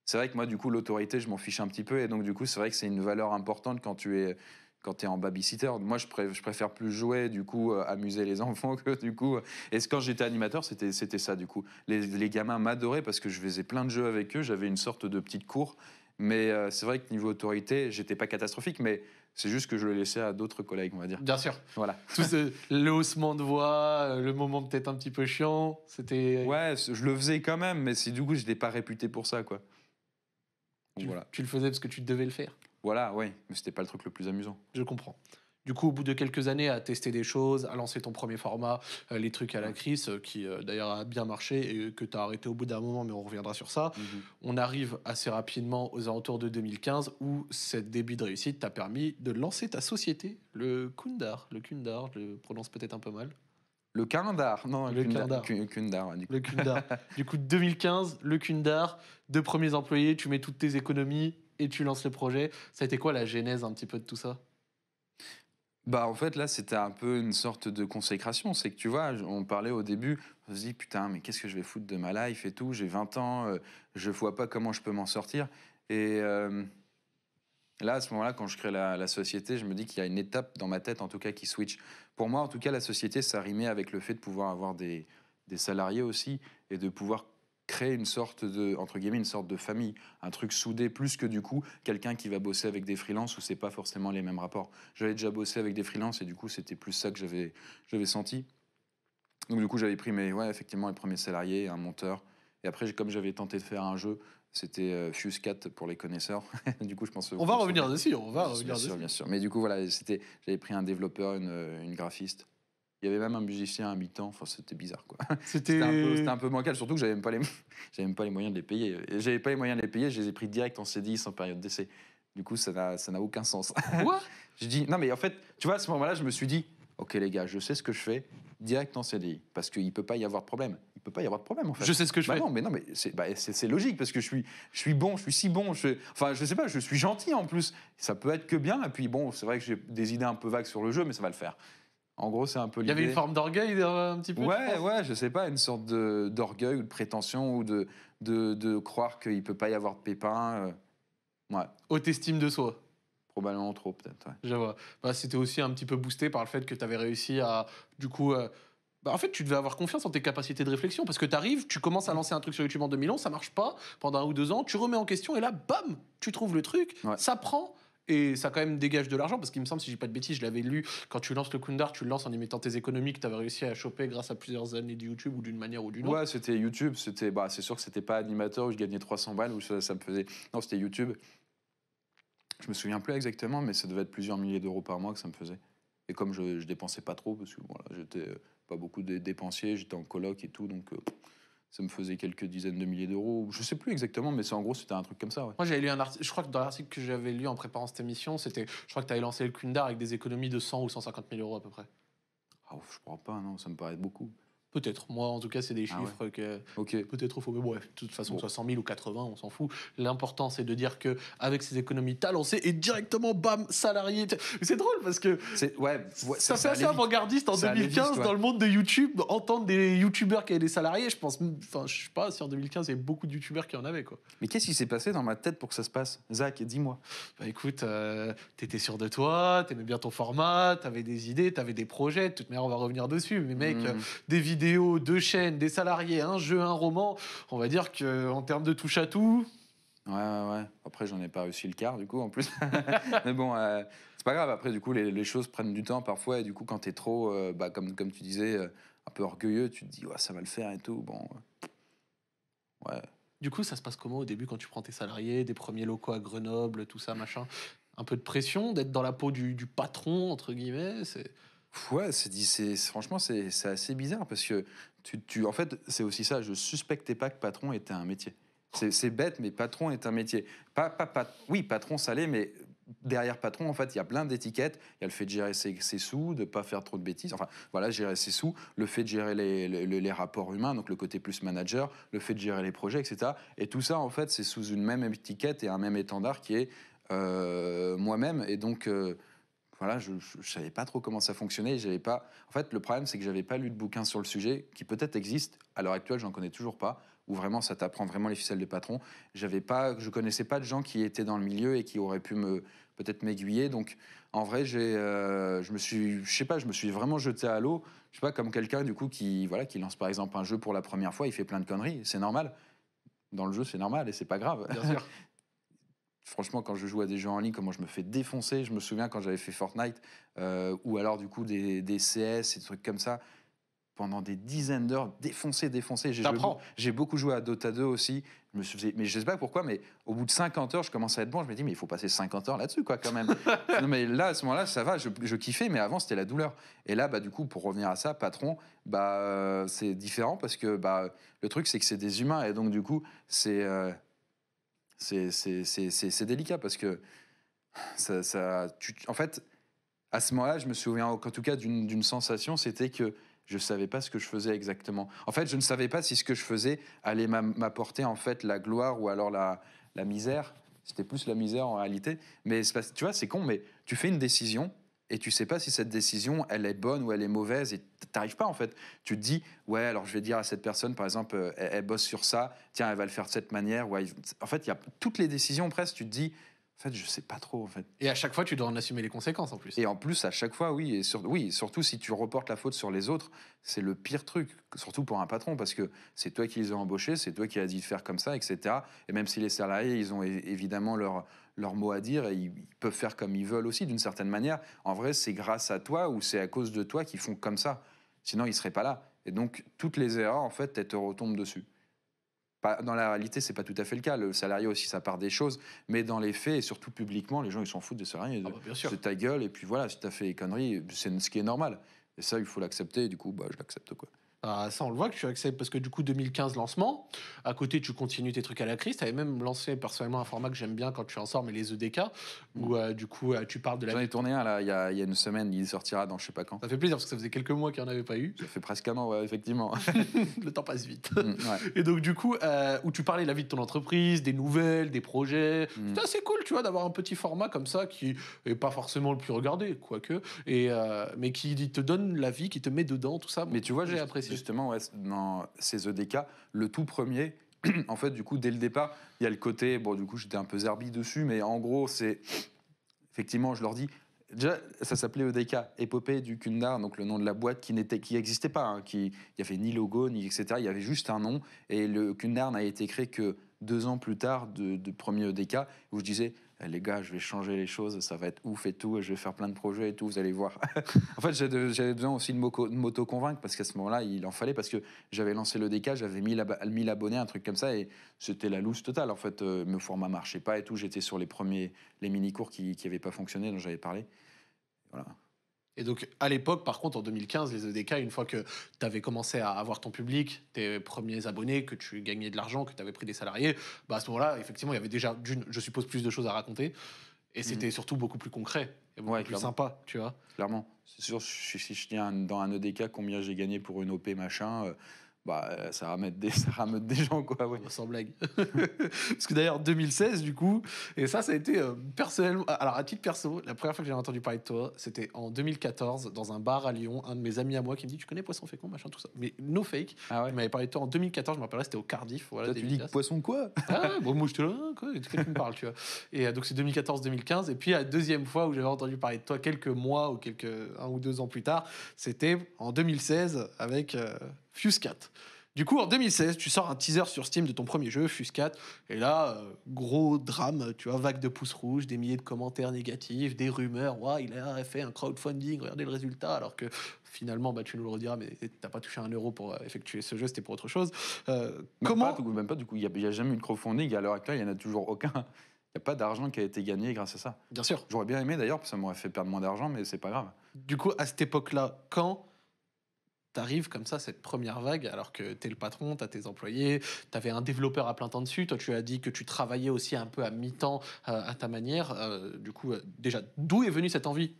C'est vrai que moi, du coup, l'autorité, je m'en fiche un petit peu. Et donc, du coup, c'est vrai que c'est une valeur importante quand tu es quand t'es en babysitter. Moi, je, je, préfère plus jouer, du coup, euh, amuser les <laughs> enfants que du coup. Et euh, quand j'étais animateur, c'était ça, du coup. Les, gamins m'adoraient parce que je faisais plein de jeux avec eux. J'avais une sorte de petite cour. Mais euh, c'est vrai que niveau autorité, j'étais pas catastrophique, mais c'est juste que je le laissais à d'autres collègues, on va dire. Bien sûr. Voilà. Tout ce, le haussement de voix, le moment peut-être un petit peu chiant, c'était. Ouais, je le faisais quand même, mais si du coup, je n'étais pas réputé pour ça, quoi. voilà. tu le faisais parce que tu devais le faire. Voilà, oui, mais c'était pas le truc le plus amusant. Je comprends. Du coup, au bout de quelques années, à tester des choses, à lancer ton premier format, euh, les trucs à la crise, euh, qui euh, d'ailleurs a bien marché et que tu as arrêté au bout d'un moment, mais on reviendra sur ça. Mhm. On arrive assez rapidement aux alentours de 2015 où cette débit de réussite t'a permis de lancer ta société, le Kundar. Le Kundar, je le prononce peut-être un peu mal. Le Kundar, non, le Kundar. <laughs> du coup. Le Kundar. du coup, 2015, le Kundar, deux premiers employés, tu mets toutes tes économies, et tu lances le projet. Ça a été quoi la genèse un petit peu de tout ça bah en fait là c'était un peu une sorte de consécration, c'est que tu vois, on parlait au début, on se dit putain mais qu'est-ce que je vais foutre de ma life et tout, j'ai 20 ans, euh, je vois pas comment je peux m'en sortir. Et euh, là à ce moment-là quand je crée la, société, je me dis qu'il y a une étape dans ma tête en tout cas qui switch. Pour moi en tout cas la société ça rimait avec le fait de pouvoir avoir des salariés aussi et de pouvoir créer une sorte de entre guillemets une sorte de famille, un truc soudé plus que du coup quelqu'un qui va bosser avec des freelances où c'est pas forcément les mêmes rapports. J'avais déjà bossé avec des freelances et du coup c'était plus ça que j'avais j'avais senti. Donc du coup j'avais pris mes ouais effectivement les premiers salariés, un monteur et après comme j'avais tenté de faire un jeu, c'était euh, Fuse 4 pour les connaisseurs. <laughs> du coup je pense on va revenir dessus, on va regarder. bien Sûr, bien sûr, mais du coup voilà c'était j'avais pris un développeur, une, une graphiste il y avait même un musicien à mi-temps. Enfin, c'était bizarre, quoi. <laughs> C'était un, un, peu bancal, surtout que j'avais même, pas les... <laughs> même pas les moyens de les payer. J'avais pas les moyens de les payer, je les ai pris direct en CDI sans période d'essai. Du coup, ça n'a aucun sens. <laughs> Quoi J'ai dit, non, mais en fait, tu vois, à ce moment-là, je me suis dit, ok, les gars, je sais ce que je fais, direct en CDI, parce qu'il ne peut pas y avoir de problème. Il peut pas y avoir de problème, en fait. Je sais ce que je bah fais. Non, mais non, mais bah, c'est logique, parce que je suis, je suis bon, je suis si bon, je, enfin, je sais pas, je suis gentil en plus. Ça peut être que bien, et puis bon, c'est vrai que j'ai des idées un peu vagues sur le jeu, mais ça va le faire. En gros, c'est un peu Il y avait une forme d'orgueil euh, un petit peu Ouais, ouais, je sais pas, une sorte d'orgueil ou de prétention ou de, de, croire qu'il peut pas y avoir de pépins. Euh, ouais. Haute estime de soi Probablement trop, peut-être. Je vois. Bah, c'était aussi un petit peu boosté par le fait que tu avais réussi à, du coup. Euh, bah, en fait, tu devais avoir confiance en tes capacités de réflexion parce que tu arrives, tu commences à lancer un truc sur YouTube en 2011, ça marche pas pendant un ou deux ans, tu remets en question et là, bam, tu trouves le truc, ça prend. Et ça quand même dégage de l'argent parce qu'il me semble, si je pas de bêtises, je l'avais lu, quand tu lances le Kundar, tu le lances en émettant tes économies que tu avais réussi à choper grâce à plusieurs années de YouTube ou d'une manière ou d'une autre. Ouais, c'était YouTube, c'était, bah, c'est sûr que c'était pas animateur où je gagnais 300 balles ou ça, me faisait. Non, c'était YouTube. Je me souviens plus exactement, mais ça devait être plusieurs milliers d'euros par mois que ça me faisait. Et comme je, je dépensais pas trop, parce que voilà, j'étais euh, pas beaucoup dépensier, j'étais en coloc et tout, donc euh, ça me faisait quelques dizaines de milliers d'euros. Je sais plus exactement, mais c'est en gros, c'était un truc comme ça. Moi, j'avais lu un article, je crois que dans l'article que j'avais lu en préparant cette émission, c'était, je crois que tu avais lancé le Kundar avec des économies de 100 ou 150 000 euros à peu près. Ah, je crois pas, non, ça me paraît beaucoup. Peut-être. Moi, en tout cas, c'est des ah chiffres que peut-être faut. Mais bon, de toute façon, soit 100 000 ou 80, on s'en fout. L'important, c'est de dire que avec ces économies, t'as et directement, bam, salarié. C'est drôle parce que C'est ouais, ça, fait assez avant-gardiste en 2015 dans le monde de YouTube entendre des YouTubeurs qui avaient des salariés. Je pense, enfin, je sais pas si en 2015 il y avait beaucoup de YouTubeurs qui en avaient quoi. Mais qu'est-ce qui s'est passé dans ma tête pour que ça se passe, Zach Dis-moi. Bah écoute, tu euh, t'étais sûr de toi, t'aimais bien ton format, t'avais des idées, t'avais des projets. De toute manière, on va revenir dessus. Mais mec, hmm. euh, des vidéos deux chaînes, des salariés, un jeu, un roman, on va dire qu'en termes de touche à tout. Ouais, ouais, Après, j'en ai pas réussi le quart, du coup, en plus. <laughs> Mais bon, euh, c'est pas grave. Après, du coup, les, choses prennent du temps parfois. Et du coup, quand t'es trop, euh, bah, comme, comme tu disais, euh, un peu orgueilleux, tu te dis, ouais, ça va le faire et tout. Bon, ouais. Du coup, ça se passe comment au début quand tu prends tes salariés, des premiers locaux à Grenoble, tout ça, machin Un peu de pression d'être dans la peau du, du patron, entre guillemets c'est... Ouais, c'est dit c'est franchement c'est assez bizarre parce que tu, tu en fait c'est aussi ça. Je suspectais pas que patron était un métier. C'est bête, mais patron est un métier. Pas, pas, pas, oui, patron salé, mais derrière patron, en fait, il y a plein d'étiquettes. Il y a le fait de gérer ses, sous, de ne pas faire trop de bêtises. Enfin, voilà, gérer ses sous, le fait de gérer les, rapports humains, donc le côté plus manager, le fait de gérer les projets, etc. Et tout ça, en fait, c'est sous une même étiquette et un même étendard qui est euh, moi-même. Et donc. Euh, voilà, je, ne savais pas trop comment ça fonctionnait. J'avais pas. En fait, le problème, c'est que j'avais pas lu de bouquin sur le sujet, qui peut-être existe. À l'heure actuelle, je n'en connais toujours pas. Ou vraiment, ça t'apprend vraiment les ficelles des patrons. J'avais pas, je connaissais pas de gens qui étaient dans le milieu et qui auraient pu me peut-être m'aiguiller. Donc, en vrai, euh, je me suis, je sais pas, je me suis vraiment jeté à l'eau. Je sais pas, comme quelqu'un du coup qui, voilà, qui lance par exemple un jeu pour la première fois, il fait plein de conneries. C'est normal dans le jeu, c'est normal et c'est pas grave. Bien sûr. <laughs> franchement, quand je joue à des jeux en ligne, comment je me fais défoncer. Je me souviens quand j'avais fait Fortnite, euh, ou alors du coup des, CS, et des trucs comme ça, pendant des dizaines d'heures, défoncer, défoncer. J'ai, j'ai beaucoup joué à Dota 2 aussi. Je me suis mais je sais pas pourquoi, mais au bout de 50 heures, je commence à être bon. Je me dis, mais il faut passer 50 heures là-dessus, quoi, quand même. <laughs> non, mais là, à ce moment-là, ça va, je, kiffais, mais avant, c'était la douleur. Et là, bah, du coup, pour revenir à ça, patron, bah, euh, c'est différent parce que bah, le truc, c'est que c'est des humains. Et donc, du coup, c'est. Euh, c'est délicat parce que ça, en fait, à ce moment-là, je me souviens en tout cas d'une sensation, c'était que je ne savais pas ce que je faisais exactement. En fait, je ne savais pas si ce que je faisais allait m'apporter en fait la gloire ou alors la, la misère. C'était plus la misère en réalité. Mais tu vois, c'est con, mais tu fais une décision, et tu sais pas si cette décision, elle est bonne ou elle est mauvaise, et t'arrives pas en fait. Tu te dis, ouais, alors je vais dire à cette personne, par exemple, euh, elle, bosse sur ça, tiens, elle va le faire de cette manière, en fait, il y a toutes les décisions presque, tu te dis, en fait, je sais pas trop, en fait. Et à chaque fois, tu dois en assumer les conséquences, en plus. Et en plus, à chaque fois, oui. Et sur... oui, surtout si tu reportes la faute sur les autres, c'est le pire truc, surtout pour un patron, parce que c'est toi qui les as embauchés, c'est toi qui as dit de faire comme ça, etc. Et même si les salariés, ils ont évidemment leur, leur mot à dire et ils, peuvent faire comme ils veulent aussi, d'une certaine manière. En vrai, c'est grâce à toi ou c'est à cause de toi qu'ils font comme ça. Sinon, ils seraient pas là. Et donc, toutes les erreurs, en fait, elles te retombent dessus dans la réalité, c'est pas tout à fait le cas. Le salarié aussi, ça part des choses. Mais dans les faits, et surtout publiquement, les gens, ils s'en foutent de ce Ah bah, C'est ta gueule, et puis voilà, si as fait des conneries, c'est ce qui est normal. Et ça, il faut l'accepter, du coup, bah, je l'accepte, quoi. Bah, ça, on le voit que tu acceptes parce que du coup, 2015 lancement. À côté, tu continues tes trucs à la crise. Tu même lancé personnellement un format que j'aime bien quand tu en sors, mais les EDK, où mm. euh, du coup, euh, tu parles de la. J'en ai tourné un là, il y, a, une semaine, il sortira dans je sais pas quand. Ça fait plaisir parce que ça faisait quelques mois qu'il n'y en avait pas eu. Ça fait presque un an, ouais, effectivement. <laughs> le temps passe vite. Mm, et donc, du coup, euh, où tu parlais la vie de ton entreprise, des nouvelles, des projets. Mm. c'est assez cool, tu vois, d'avoir un petit format comme ça qui est pas forcément le plus regardé, quoique, et, mais qui te donne la vie, qui te met dedans, tout ça. Mais tu vois, j'ai apprécié justement, ouais, dans ces EDK, le tout premier, <clears throat> en fait, du coup, dès le départ, il y a le côté, bon, du coup, j'étais un peu zerbi dessus, mais en gros, c'est, effectivement, je leur dis, déjà, ça s'appelait EDK, Épopée du Kundar, donc le nom de la boîte qui n'était, qui n'existait pas, hein, qui, il n'y avait ni logo, ni etc., il y avait juste un nom, et le Kundar n'a été créé que deux ans plus tard de, premier EDK, où je disais, eh, les gars, je vais changer les choses, ça va être ouf et tout, je vais faire plein de projets et tout, vous allez voir. <laughs> en fait, j'avais besoin aussi de m'auto-convaincre parce qu'à ce moment-là, il en fallait parce que j'avais lancé le DK, j'avais mis 1000 abonnés, un truc comme ça, et c'était la loose totale. En fait, mon euh, format marchait pas et tout, j'étais sur les premiers, les mini-cours qui n'avaient pas fonctionné, dont j'avais parlé. Voilà. Et donc, à l'époque, par contre, en 2015, les EDK, une fois que tu avais commencé à avoir ton public, tes premiers abonnés, que tu gagnais de l'argent, que tu avais pris des salariés, bah à ce moment-là, effectivement, il y avait déjà, d'une, je suppose, plus de choses à raconter. Et mhm. c'était surtout beaucoup plus concret et beaucoup plus sympa, tu vois. Clairement. C'est sûr, si je tiens dans un EDK combien j'ai gagné pour une OP, machin, euh, bah, euh, ça ramène des, <laughs> ça des gens, quoi. Ouais. Sans blague. <laughs> Parce que d'ailleurs, 2016, du coup, et ça, ça a été euh, personnellement. Ah, alors, à titre perso, la première fois que j'ai entendu parler de toi, c'était en 2014, dans un bar à Lyon, un de mes amis à moi qui me dit Tu connais Poisson Fécond, machin, tout ça. Mais no fake. Ah Il m'avait parlé de toi en 2014, je me rappelle, c'était au Cardiff. Voilà, toi, tu dis Poisson quoi ah, bon, moi, je hein, te quoi tu me parles, tu vois. Et euh, donc, c'est 2014-2015. Et puis, la deuxième fois où j'avais entendu parler de toi, quelques mois ou quelques un ou deux ans plus tard, c'était en 2016 avec. Fuse 4. Du coup, en 2016, tu sors un teaser sur Steam de ton premier jeu, Fuse 4, et là, euh, gros drame, tu vois, vague de pouces rouges, des milliers de commentaires négatifs, des rumeurs, ouais, il a fait un crowdfunding, regardez le résultat, alors que finalement, bah, tu nous le rediras, mais t'as pas touché un euro pour euh, effectuer ce jeu, c'était pour autre chose. Euh, comment Même pas, du coup, il n'y a, jamais eu de crowdfunding, à l'heure actuelle, il n'y en a toujours aucun. Il n'y a pas d'argent qui a été gagné grâce à ça. Bien sûr. J'aurais bien aimé d'ailleurs, parce que ça m'aurait fait perdre moins d'argent, mais c'est pas grave. Du coup, à cette époque-là, quand t'arrives comme ça, cette première vague, alors que t'es le patron, t'as tes employés, t'avais un développeur à plein temps dessus, toi tu as dit que tu travaillais aussi un peu à mi-temps euh, à ta manière. Euh, du coup, euh, déjà, d'où est venue cette envie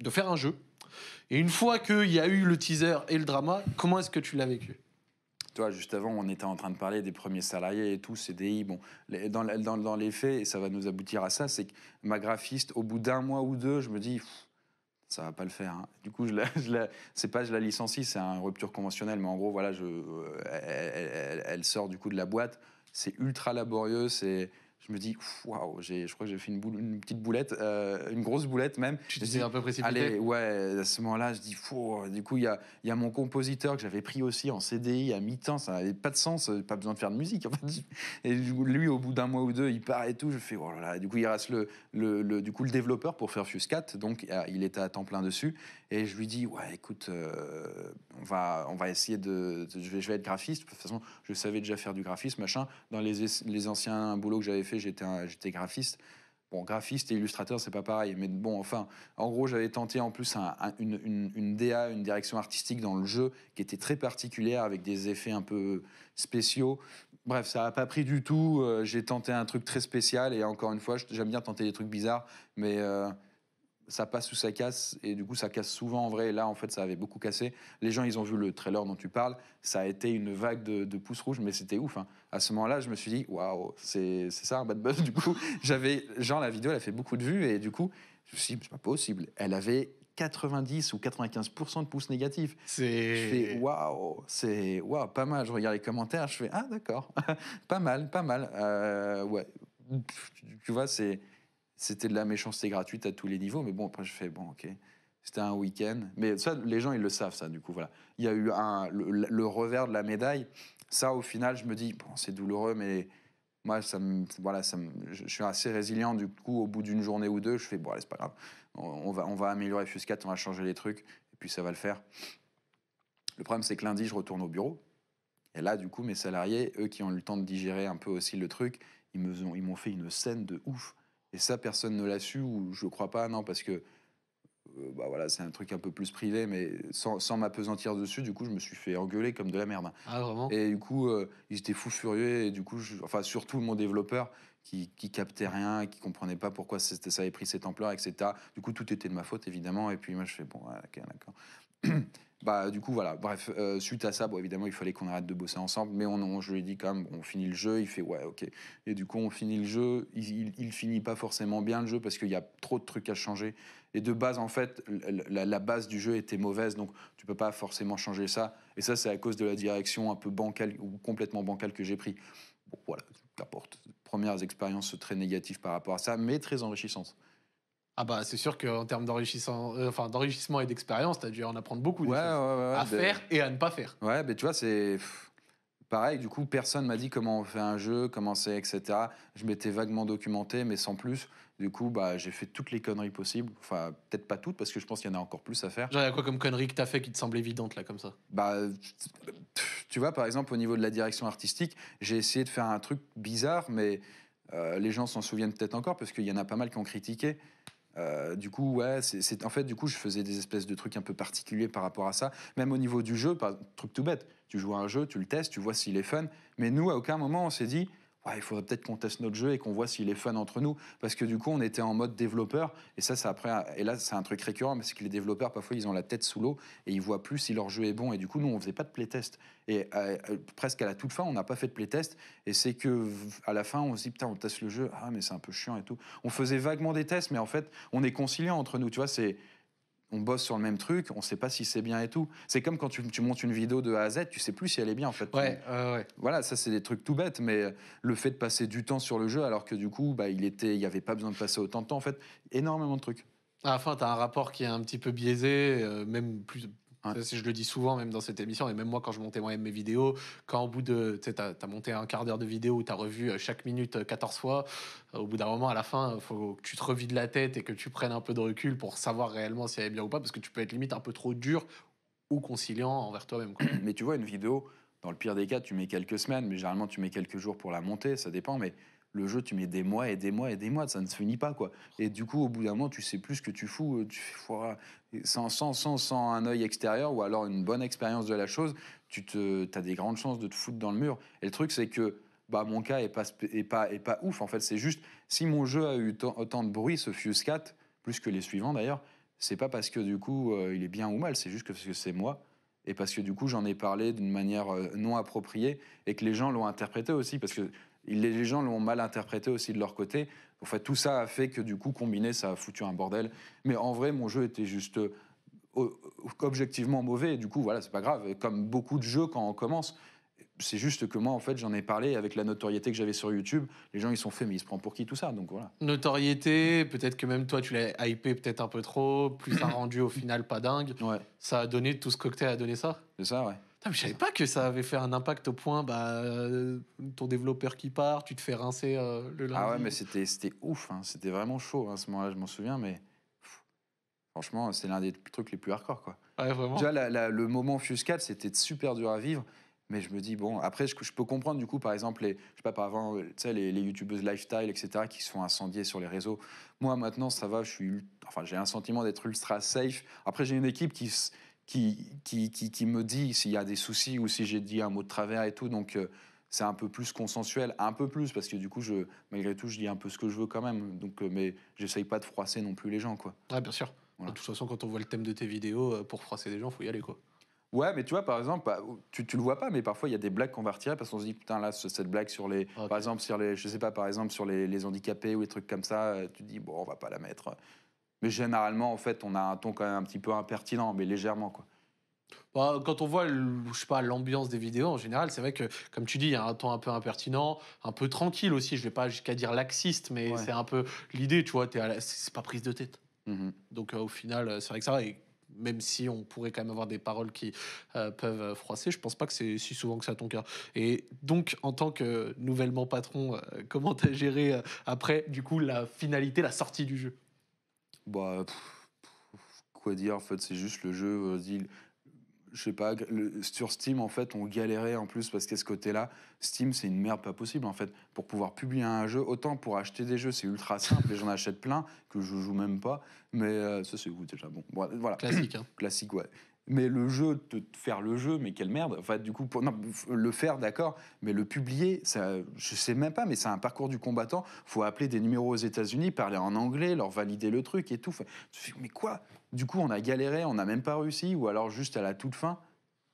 de faire un jeu Et une fois qu'il y a eu le teaser et le drama, comment est-ce que tu l'as vécu toi, juste avant, on était en train de parler des premiers salariés et tout, CDI. Bon, dans, dans, les faits, et ça va nous aboutir à ça, c'est que ma graphiste, au bout d'un mois ou deux, je me dis, ça va pas le faire. Hein. Du coup, je la, la c'est pas je la licencie, c'est un rupture conventionnelle, mais en gros, voilà, je, euh, elle, elle, sort du coup de la boîte. C'est ultra laborieux, c'est je me dis, waouh, je crois que j'ai fait une, boule, une petite boulette, euh, une grosse boulette même. Tu t'es un peu précipité ouais, à ce moment-là, je dis, du coup, il y a, y a, mon compositeur que j'avais pris aussi en CDI à mi-temps, ça n'avait pas de sens, euh, pas besoin de faire de musique. En fait. Et lui, au bout d'un mois ou deux, il part et tout, je fais, oh là là. du coup, il reste le, le, du coup, le développeur pour faire Fuse 4, donc euh, il était à temps plein dessus. Et je lui dis, ouais, écoute, euh, on, va, on va essayer de, je, vais, être graphiste. De toute façon, je savais déjà faire du graphisme, machin. Dans les, les anciens boulots que j'avais fait, j'étais graphiste. Bon, graphiste et illustrateur, c'est pas pareil, mais bon, enfin, en gros, j'avais tenté en plus une, une, une, DA, une direction artistique dans le jeu qui était très particulière avec des effets un peu spéciaux. Bref, ça n'a pas pris du tout. Euh, j'ai tenté un truc très spécial et encore une fois, j'aime bien tenter des trucs bizarres, mais euh, ça passe ou ça casse, et du coup ça casse souvent en vrai. là, en fait, ça avait beaucoup cassé. Les gens, ils ont vu le trailer dont tu parles. Ça a été une vague de, pouces rouges, mais c'était ouf. Hein. À ce moment-là, je me suis dit, waouh, c'est ça un bad buzz. <laughs> Du coup, j'avais genre la vidéo, elle a fait beaucoup de vues, et du coup, je me suis dit, c'est pas possible. Elle avait 90 ou 95% de pouces négatifs. C'est. Je fais waouh, c'est waouh, pas mal. Je regarde les commentaires, je fais ah d'accord, <laughs> pas mal, pas mal. Euh, ouais, tu vois, c'est c'était de la méchanceté gratuite à tous les niveaux, mais bon, après, je fais, bon, ok. C'était un week-end. Mais ça, les gens, ils le savent, ça, du coup, voilà. Il y a eu le, revers de la médaille. Ça, au final, je me dis, bon, c'est douloureux, mais moi, ça me, voilà, ça je, suis assez résilient. Du coup, au bout d'une journée ou deux, je fais, bon, allez, c'est pas grave. On, va, on va améliorer Fuscat, on va changer les trucs, et puis ça va le faire. Le problème, c'est que lundi, je retourne au bureau. Et là, du coup, mes salariés, eux qui ont eu le temps de digérer un peu aussi le truc, ils m'ont ils fait une scène de ouf. Et ça, personne ne l'a su, ou je ne crois pas, non, parce que euh, bah voilà, c'est un truc un peu plus privé, mais sans, sans m'apesantir dessus, du coup, je me suis fait engueuler comme de la merde. Ah, vraiment Et du coup, euh, ils étaient fous furieux, et du coup, enfin, surtout mon développeur, qui, qui captait rien, qui comprenait pas pourquoi ça avait pris cette ampleur, etc. Du coup, tout était de ma faute, évidemment, et puis moi, je fais, bon, ok, d'accord. <clears throat> bah, du coup, voilà. Bref, euh, suite à ça, bon, évidemment, il fallait qu'on arrête de bosser ensemble, mais on, je lui ai dit quand même, on finit le jeu. Il fait ouais, ok. Et du coup, on finit le jeu. Il, il, finit pas forcément bien le jeu parce qu'il y a trop de trucs à changer. Et de base, en fait, la, la, base du jeu était mauvaise, donc tu peux pas forcément changer ça. Et ça, c'est à cause de la direction un peu bancale ou complètement bancale que j'ai pris. Bon, voilà, qu'importe. Premières expériences très négatives par rapport à ça, mais très enrichissantes. Ah bah, c'est sûr qu'en termes d'enrichissement, euh, enfin, d'enrichissement et d'expérience, t'as dû en apprendre beaucoup à faire et à ne pas faire. Ouais, mais tu vois, c'est pareil. Du coup, personne m'a dit comment on fait un jeu, comment c'est, etc. Je m'étais vaguement documenté, mais sans plus. Du coup, bah, j'ai fait toutes les conneries possibles. Enfin, peut-être pas toutes, parce que je pense qu'il y en a encore plus à faire. Genre, il y a quoi comme connerie que t'as fait qui te semble évidente, là, comme ça Bah, tu vois, par exemple, au niveau de la direction artistique, j'ai essayé de faire un truc bizarre, mais euh, les gens s'en souviennent peut-être encore, parce qu'il y en a pas mal qui ont critiqué. Euh, du coup, ouais, c'est en fait, du coup, je faisais des espèces de trucs un peu particuliers par rapport à ça. Même au niveau du jeu, truc tout bête, tu joues à un jeu, tu le testes, tu vois s'il est fun. Mais nous, à aucun moment, on s'est dit, bah, il faudrait peut-être qu'on teste notre jeu et qu'on voit s'il est fun entre nous. Parce que du coup, on était en mode développeur. Et ça, ça après, et là, c'est un truc récurrent, mais c'est que les développeurs, parfois, ils ont la tête sous l'eau et ils voient plus si leur jeu est bon. Et du coup, nous, on faisait pas de playtest. Et euh, euh, presque à la toute fin, on n'a pas fait de playtest. Et c'est que à la fin, on se dit, putain, on teste le jeu. Ah, mais c'est un peu chiant et tout. On faisait vaguement des tests, mais en fait, on est conciliant entre nous. Tu vois, c'est on bosse sur le même truc, on sait pas si c'est bien et tout. C'est comme quand tu, montes une vidéo de A à Z, tu sais plus si elle est bien en fait. Ouais, Voilà, ça c'est des trucs tout bêtes, mais le fait de passer du temps sur le jeu alors que du coup, bah, il était, il y avait pas besoin de passer autant de temps en fait, énormément de trucs. Ah, enfin, tu as un rapport qui est un petit peu biaisé, euh, même plus, je le dis souvent, même dans cette émission, et même moi, quand je montais moi-même mes vidéos, quand au bout de. Tu t'as as monté un quart d'heure de vidéo où t'as revu euh, chaque minute 14 euh, fois, euh, au bout d'un moment, à la fin, il faut que tu te revides la tête et que tu prennes un peu de recul pour savoir réellement si elle est bien ou pas, parce que tu peux être limite un peu trop dur ou conciliant envers toi-même. Mais tu vois, une vidéo, dans le pire des cas, tu mets quelques semaines, mais généralement, tu mets quelques jours pour la monter, ça dépend, mais le jeu, tu mets des mois et des mois et des mois, ça ne se finit pas, quoi. Et du coup, au bout d'un moment, tu sais plus ce que tu fous, euh, tu sans, sans, un œil extérieur ou alors une bonne expérience de la chose, tu te, as des grandes chances de te foutre dans le mur. Et le truc, c'est que bah, mon cas est pas, pas, pas ouf, en fait. C'est juste, si mon jeu a eu autant de bruit, ce Fuse 4, plus que les suivants d'ailleurs, c'est pas parce que du coup, euh, il est bien ou mal, c'est juste que parce que c'est moi et parce que du coup j'en ai parlé d'une manière euh, non appropriée et que les gens l'ont interprété aussi parce que les gens l'ont mal interprété aussi de leur côté. En fait, tout ça a fait que du coup, combiné, ça a foutu un bordel. Mais en vrai, mon jeu était juste euh, objectivement mauvais. du coup, voilà, c'est pas grave. Et comme beaucoup de jeux, quand on commence, c'est juste que moi, en fait, j'en ai parlé avec la notoriété que j'avais sur YouTube. Les gens, ils sont faits, mais ils se prennent pour qui tout ça Donc voilà. Notoriété, peut-être que même toi, tu l'as hypé peut-être un peu trop. Plus un <coughs> rendu au final pas dingue. Ça a donné tout ce cocktail a donné ça. C'est ça, ouais. Putain, mais je savais pas que ça avait fait un impact au point, bah, euh, ton développeur qui part, tu te fais rincer euh, le lundi. Ah ouais, mais c'était, c'était ouf, hein. c'était vraiment chaud à hein, ce moment-là, je m'en souviens, mais franchement, c'est l'un des trucs les plus hardcore, quoi. Ouais, vraiment. Déjà, la, le moment Fuscat, c'était super dur à vivre, mais je me dis, bon, après, je, je peux comprendre, du coup, par exemple, les, je sais pas, par euh, avant, les, les youtubeuses lifestyle, etc., qui se font incendier sur les réseaux. Moi, maintenant, ça va, je suis, enfin, j'ai un sentiment d'être ultra safe. Après, j'ai une équipe qui qui, qui, qui, me dit s'il y a des soucis ou si j'ai dit un mot de travers et tout. Donc, euh, c'est un peu plus consensuel, un peu plus, parce que du coup, je, malgré tout, je dis un peu ce que je veux quand même. Donc, euh, mais j'essaye pas de froisser non plus les gens, quoi. Ouais, bien sûr. De toute façon, quand on voit le thème de tes vidéos, euh, pour froisser des gens, faut y aller, quoi. Ouais, mais tu vois, par exemple, bah, tu, tu le vois pas, mais parfois il y a des blagues qu'on va retirer parce qu'on se dit putain là cette blague sur les, ah, par exemple sur les, je sais pas, par exemple sur les, les handicapés ou les trucs comme ça, tu te dis bon on va pas la mettre. Mais généralement, en fait, on a un ton quand même un petit peu impertinent, mais légèrement, quoi. Bah, quand on voit, je sais pas, l'ambiance des vidéos en général, c'est vrai que, comme tu dis, il y a un ton un peu impertinent, un peu tranquille aussi. Je vais pas jusqu'à dire laxiste, mais c'est un peu l'idée, tu vois. C'est pas prise de tête. Mm-hmm. Donc euh, au final, euh, c'est vrai que ça va. Et même si on pourrait quand même avoir des paroles qui euh, peuvent froisser, je pense pas que c'est si souvent que ça ton cœur. Et donc, en tant que nouvellement patron, comment tu as géré après, du coup, la finalité, la sortie du jeu bah, quoi dire, en fait, c'est juste le jeu. je sais pas, sur Steam, en fait, on galérait en plus parce qu'à ce côté-là, Steam, c'est une merde pas possible, en fait. Pour pouvoir publier un jeu, autant pour acheter des jeux, c'est ultra simple et j'en achète plein que je joue même pas. Mais euh, ça, c'est vous déjà. Bon, voilà. Classique, hein. Classique, ouais. Mais le jeu, te, faire le jeu, mais quelle merde. Enfin, du coup, le faire, d'accord, mais le publier, ça, je sais même pas, mais c'est un parcours du combattant. Faut appeler des numéros aux États-Unis, parler en anglais, leur valider le truc et tout. mais quoi Du coup, on a galéré, on n'a même pas réussi, ou alors juste à la toute fin.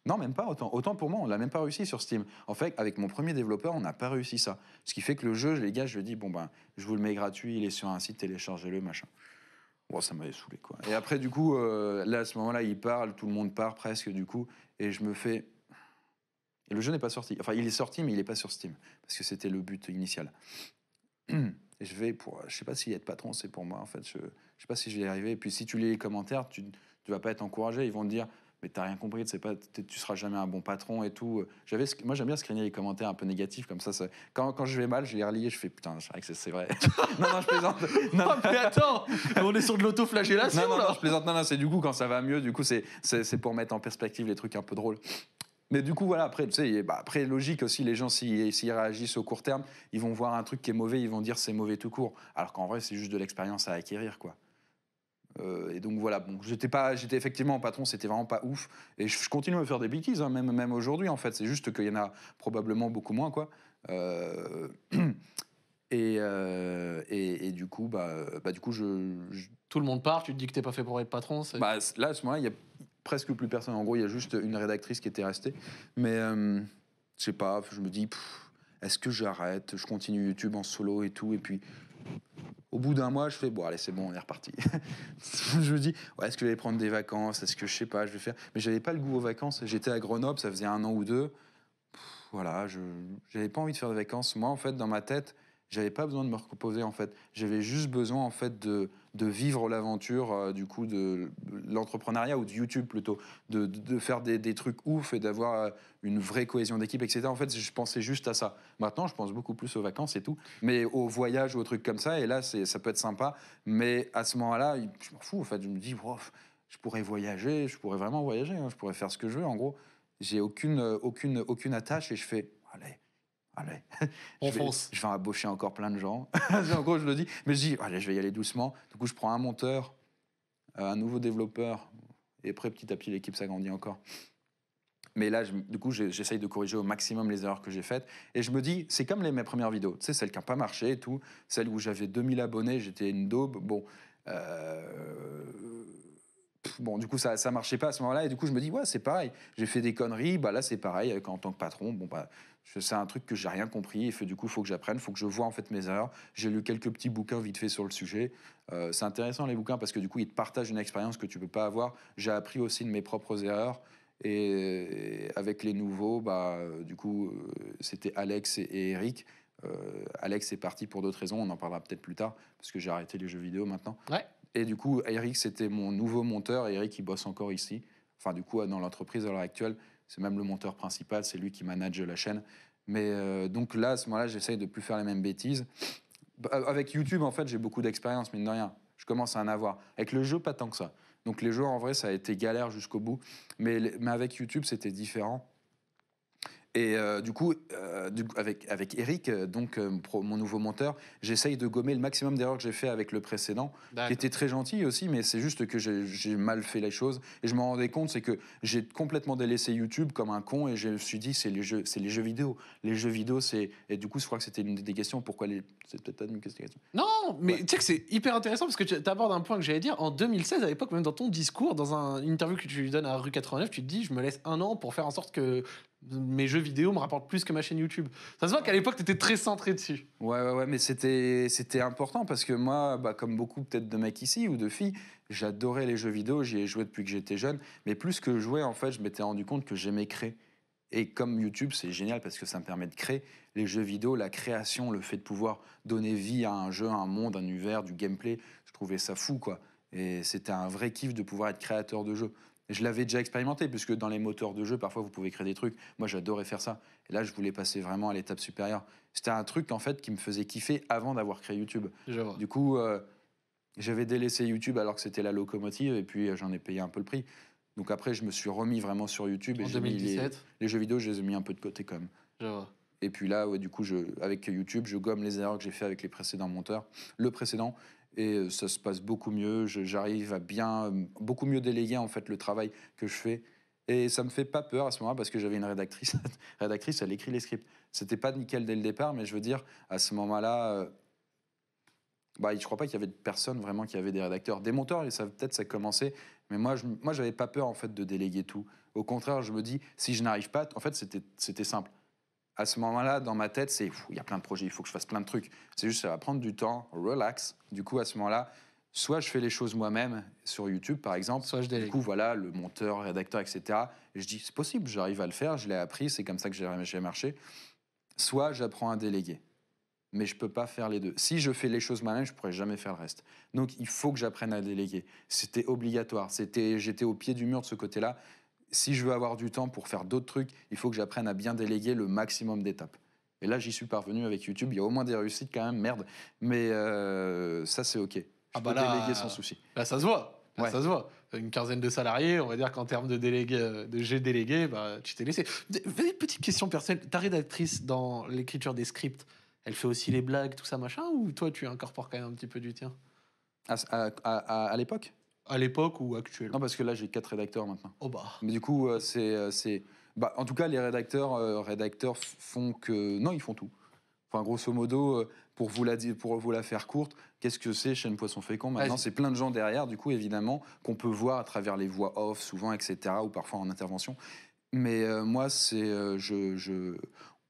Non, même pas autant. Autant pour moi, on l'a même pas réussi sur Steam. En fait, avec mon premier développeur, on n'a pas réussi ça. Ce qui fait que le jeu, les gars, je dis, bon ben, je vous le mets gratuit, il est sur un site, téléchargez-le, machin ça m'avait saoulé, quoi. Et après, du coup, euh, là, à ce moment-là, il parle, tout le monde part presque, du coup, et je me fais. Et le jeu n'est pas sorti. Enfin, il est sorti, mais il n'est pas sur Steam, parce que c'était le but initial. <clears throat> Et je vais pour. Je sais pas s'il y a de patron, c'est pour moi, en fait. Je, sais pas si je vais y arriver. Et puis, si tu lis les commentaires, tu ne vas pas être encouragé. Ils vont te dire mais t'as rien compris, tu pas, tu seras jamais un bon patron et tout. J'avais, moi j'aime bien screener les commentaires un peu négatifs comme ça. quand, je vais mal, je les relis je fais putain, c'est vrai. <laughs> non non, je plaisante. <laughs> Non, mais attends, on est sur de l'autoflagellation non, non, là. Non, je plaisante. Non non, c'est du coup quand ça va mieux, du coup c'est c'est pour mettre en perspective les trucs un peu drôles. Mais du coup, voilà, après, tu sais, bah, après, logique aussi, les gens, s'ils réagissent au court terme, ils vont voir un truc qui est mauvais, ils vont dire c'est mauvais tout court. Alors qu'en vrai, c'est juste de l'expérience à acquérir, quoi. Euh, et donc voilà, bon, j'étais pas, j'étais effectivement en patron, c'était vraiment pas ouf. Et je, continue à faire des bêtises, hein, même, même aujourd'hui en fait. C'est juste qu'il y en a probablement beaucoup moins quoi. Euh, <clears throat> euh, et, et, du coup, bah, bah du coup, je, tout le monde part. Tu te dis que t'es pas fait pour être patron. Bah, là, à ce moment-là, il y a presque plus personne. En gros, il y a juste une rédactrice qui était restée. Mais je sais pas, je me dis, est-ce que j'arrête Je continue YouTube en solo et tout, et puis au bout d'un mois, je fais bon, allez, c'est bon, on est reparti. <laughs> je me dis, ouais, est-ce que je vais prendre des vacances Est-ce que je sais pas, je vais faire. Mais j'avais pas le goût aux vacances. J'étais à Grenoble, ça faisait un an ou deux. voilà, je n'avais pas envie de faire de vacances. Moi, en fait, dans ma tête, j'avais pas besoin de me reposer en fait. J'avais juste besoin en fait de, de vivre l'aventure euh, du coup de, l'entrepreneuriat ou de YouTube plutôt, de, de, faire des, des, trucs ouf et d'avoir euh, une vraie cohésion d'équipe, etc. En fait, je pensais juste à ça. Maintenant, je pense beaucoup plus aux vacances et tout, mais au voyage ou aux trucs comme ça. Et là, ça peut être sympa, mais à ce moment-là, je m'en fous en fait. Je me dis, wow, je pourrais voyager, je pourrais vraiment voyager, hein. je pourrais faire ce que je veux. En gros, j'ai aucune, aucune, aucune attache et je fais, allez allez, ah <laughs> je vais, je vais, embaucher encore plein de gens. <laughs> en gros, je le dis, mais je dis, allez, je vais y aller doucement. Du coup, je prends un monteur, euh, un nouveau développeur, et après, petit à petit, l'équipe s'agrandit encore. Mais là, du coup, j'essaye de corriger au maximum les erreurs que j'ai faites. Et je me dis, c'est comme les, mes premières vidéos, tu sais, celles qui n'ont pas marché et tout, celles où j'avais 2000 abonnés, j'étais une daube. Bon. Euh, bon, du coup, ça ne marchait pas à ce moment-là. Et du coup, je me dis, ouais, c'est pareil. J'ai fait des conneries. Bah, là, c'est pareil. En tant que patron, bon, bah, c'est un truc que j'ai rien compris, et du coup, il faut que j'apprenne, il faut que je vois en fait mes erreurs. J'ai lu quelques petits bouquins vite fait sur le sujet. Euh, c'est intéressant les bouquins parce que du coup, ils te partagent une expérience que tu peux pas avoir. J'ai appris aussi de mes propres erreurs. Et avec les nouveaux, bah, euh, du coup, euh, c'était Alex et Eric. Alex est parti pour d'autres raisons, on en parlera peut-être plus tard, parce que j'ai arrêté les jeux vidéo maintenant. Et du coup, Eric, c'était mon nouveau monteur. Eric, il bosse encore ici, enfin, du coup, dans l'entreprise à l'heure actuelle. C'est même le monteur principal, c'est lui qui manage la chaîne. Mais euh, donc là, à ce moment-là, j'essaye de plus faire les mêmes bêtises. Bah, avec YouTube, en fait, j'ai beaucoup d'expérience, mine de rien. Je commence à en avoir. Avec le jeu, pas tant que ça. Donc les jeux, en vrai, ça a été galère jusqu'au bout. Mais, mais avec YouTube, c'était différent. Et euh, euh, du coup, avec, avec Eric, euh, donc mon nouveau monteur, j'essaye de gommer le maximum d'erreurs que j'ai fait avec le précédent, qui était très gentil aussi, mais c'est juste que j'ai mal fait les choses. Et je me rendais compte, c'est que j'ai complètement délaissé YouTube comme un con et je me suis dit, c'est les jeux, c'est les jeux vidéo. Les jeux vidéo, c'est. Et du coup, je crois que c'était une des questions. Pourquoi les. C'est peut-être pas une question. Non, mais tu sais que c'est hyper intéressant parce que tu abordes un point que j'allais dire. En 2016, à l'époque, même dans ton discours, dans un, une interview que tu lui donnes à Rue 89, tu te dis, je me laisse un an pour faire en sorte que mes jeux vidéo me rapportent plus que ma chaîne YouTube. Ça se voit qu'à l'époque, tu étais très centré dessus. Ouais, ouais, ouais, mais c'était, important parce que moi, bah, comme beaucoup peut-être de mecs ici ou de filles, j'adorais les jeux vidéo, j'y ai joué depuis que j'étais jeune, mais plus que jouer, en fait, je m'étais rendu compte que j'aimais créer. Et comme YouTube, c'est génial parce que ça me permet de créer les jeux vidéo, la création, le fait de pouvoir donner vie à un jeu, à un monde, un univers, du gameplay, je trouvais ça fou, quoi. Et c'était un vrai kiff de pouvoir être créateur de jeux. Je l'avais déjà expérimenté, puisque dans les moteurs de jeu, parfois, vous pouvez créer des trucs. Moi, j'adorais faire ça. Et là, je voulais passer vraiment à l'étape supérieure. C'était un truc, en fait, qui me faisait kiffer avant d'avoir créé YouTube. Du coup, euh, j'avais délaissé YouTube alors que c'était la locomotive, et puis euh, j'en ai payé un peu le prix. Donc après, je me suis remis vraiment sur YouTube. Et en 2017 les, jeux vidéo, je les ai mis un peu de côté, quand même. Et puis là, du coup, je, avec YouTube, je gomme les erreurs que j'ai fait avec les précédents monteurs, le précédent, et euh, ça se passe beaucoup mieux. J'arrive à bien, euh, beaucoup mieux déléguer en fait le travail que je fais. Et ça me fait pas peur à ce moment-là parce que j'avais une rédactrice. <laughs> rédactrice, elle écrit les scripts. C'était pas nickel dès le départ, mais je veux dire, à ce moment-là, je euh, bah, je crois pas qu'il y avait de personne vraiment qui avait des rédacteurs. Des monteurs, et ça peut-être ça commençait, mais moi, je, moi, j'avais pas peur en fait de déléguer tout. Au contraire, je me dis, si je n'arrive pas, en fait, c'était simple à ce moment-là, dans ma tête, c'est il y a plein de projets, il faut que je fasse plein de trucs. C'est juste, ça va prendre du temps, relax. Du coup, à ce moment-là, soit je fais les choses moi-même sur YouTube, par exemple. Soit je délègue. Du coup, voilà, le monteur, rédacteur, etc. je dis, c'est possible, j'arrive à le faire, je l'ai appris, c'est comme ça que j'ai marché. Soit j'apprends à déléguer. Mais je peux pas faire les deux. Si je fais les choses moi-même, je pourrais jamais faire le reste. Donc, il faut que j'apprenne à déléguer. C'était obligatoire. C'était, j'étais au pied du mur de ce côté-là si je veux avoir du temps pour faire d'autres trucs, il faut que j'apprenne à bien déléguer le maximum d'étapes. Et là, j'y suis parvenu avec YouTube. Il y a au moins des réussites quand même, merde. Mais euh, ça, c'est OK. Je ah peux bah déléguer sans souci. Là, ça se voit. Ça se voit. Une quinzaine de salariés, on va dire qu'en termes de, délégués, euh, de j'ai délégué, bah, tu t'es laissé. Petite question personnelle. Ta rédactrice dans l'écriture des scripts, elle fait aussi les blagues, tout ça, machin Ou toi, tu incorpores quand même un petit peu du tien à l'époque à l'époque ou actuellement Non, parce que là, j'ai quatre rédacteurs maintenant. Oh bah. Mais du coup, euh, c'est. Euh, c'est- bah, en tout cas, les rédacteurs, euh, rédacteurs font que. Non, ils font tout. Enfin, grosso modo, pour vous la, pour vous la faire courte, qu'est-ce que c'est Chaîne Poisson Fécond Maintenant, c'est plein de gens derrière, du coup, évidemment, qu'on peut voir à travers les voix off, souvent, etc., ou parfois en intervention. Mais moi, c'est. je, je-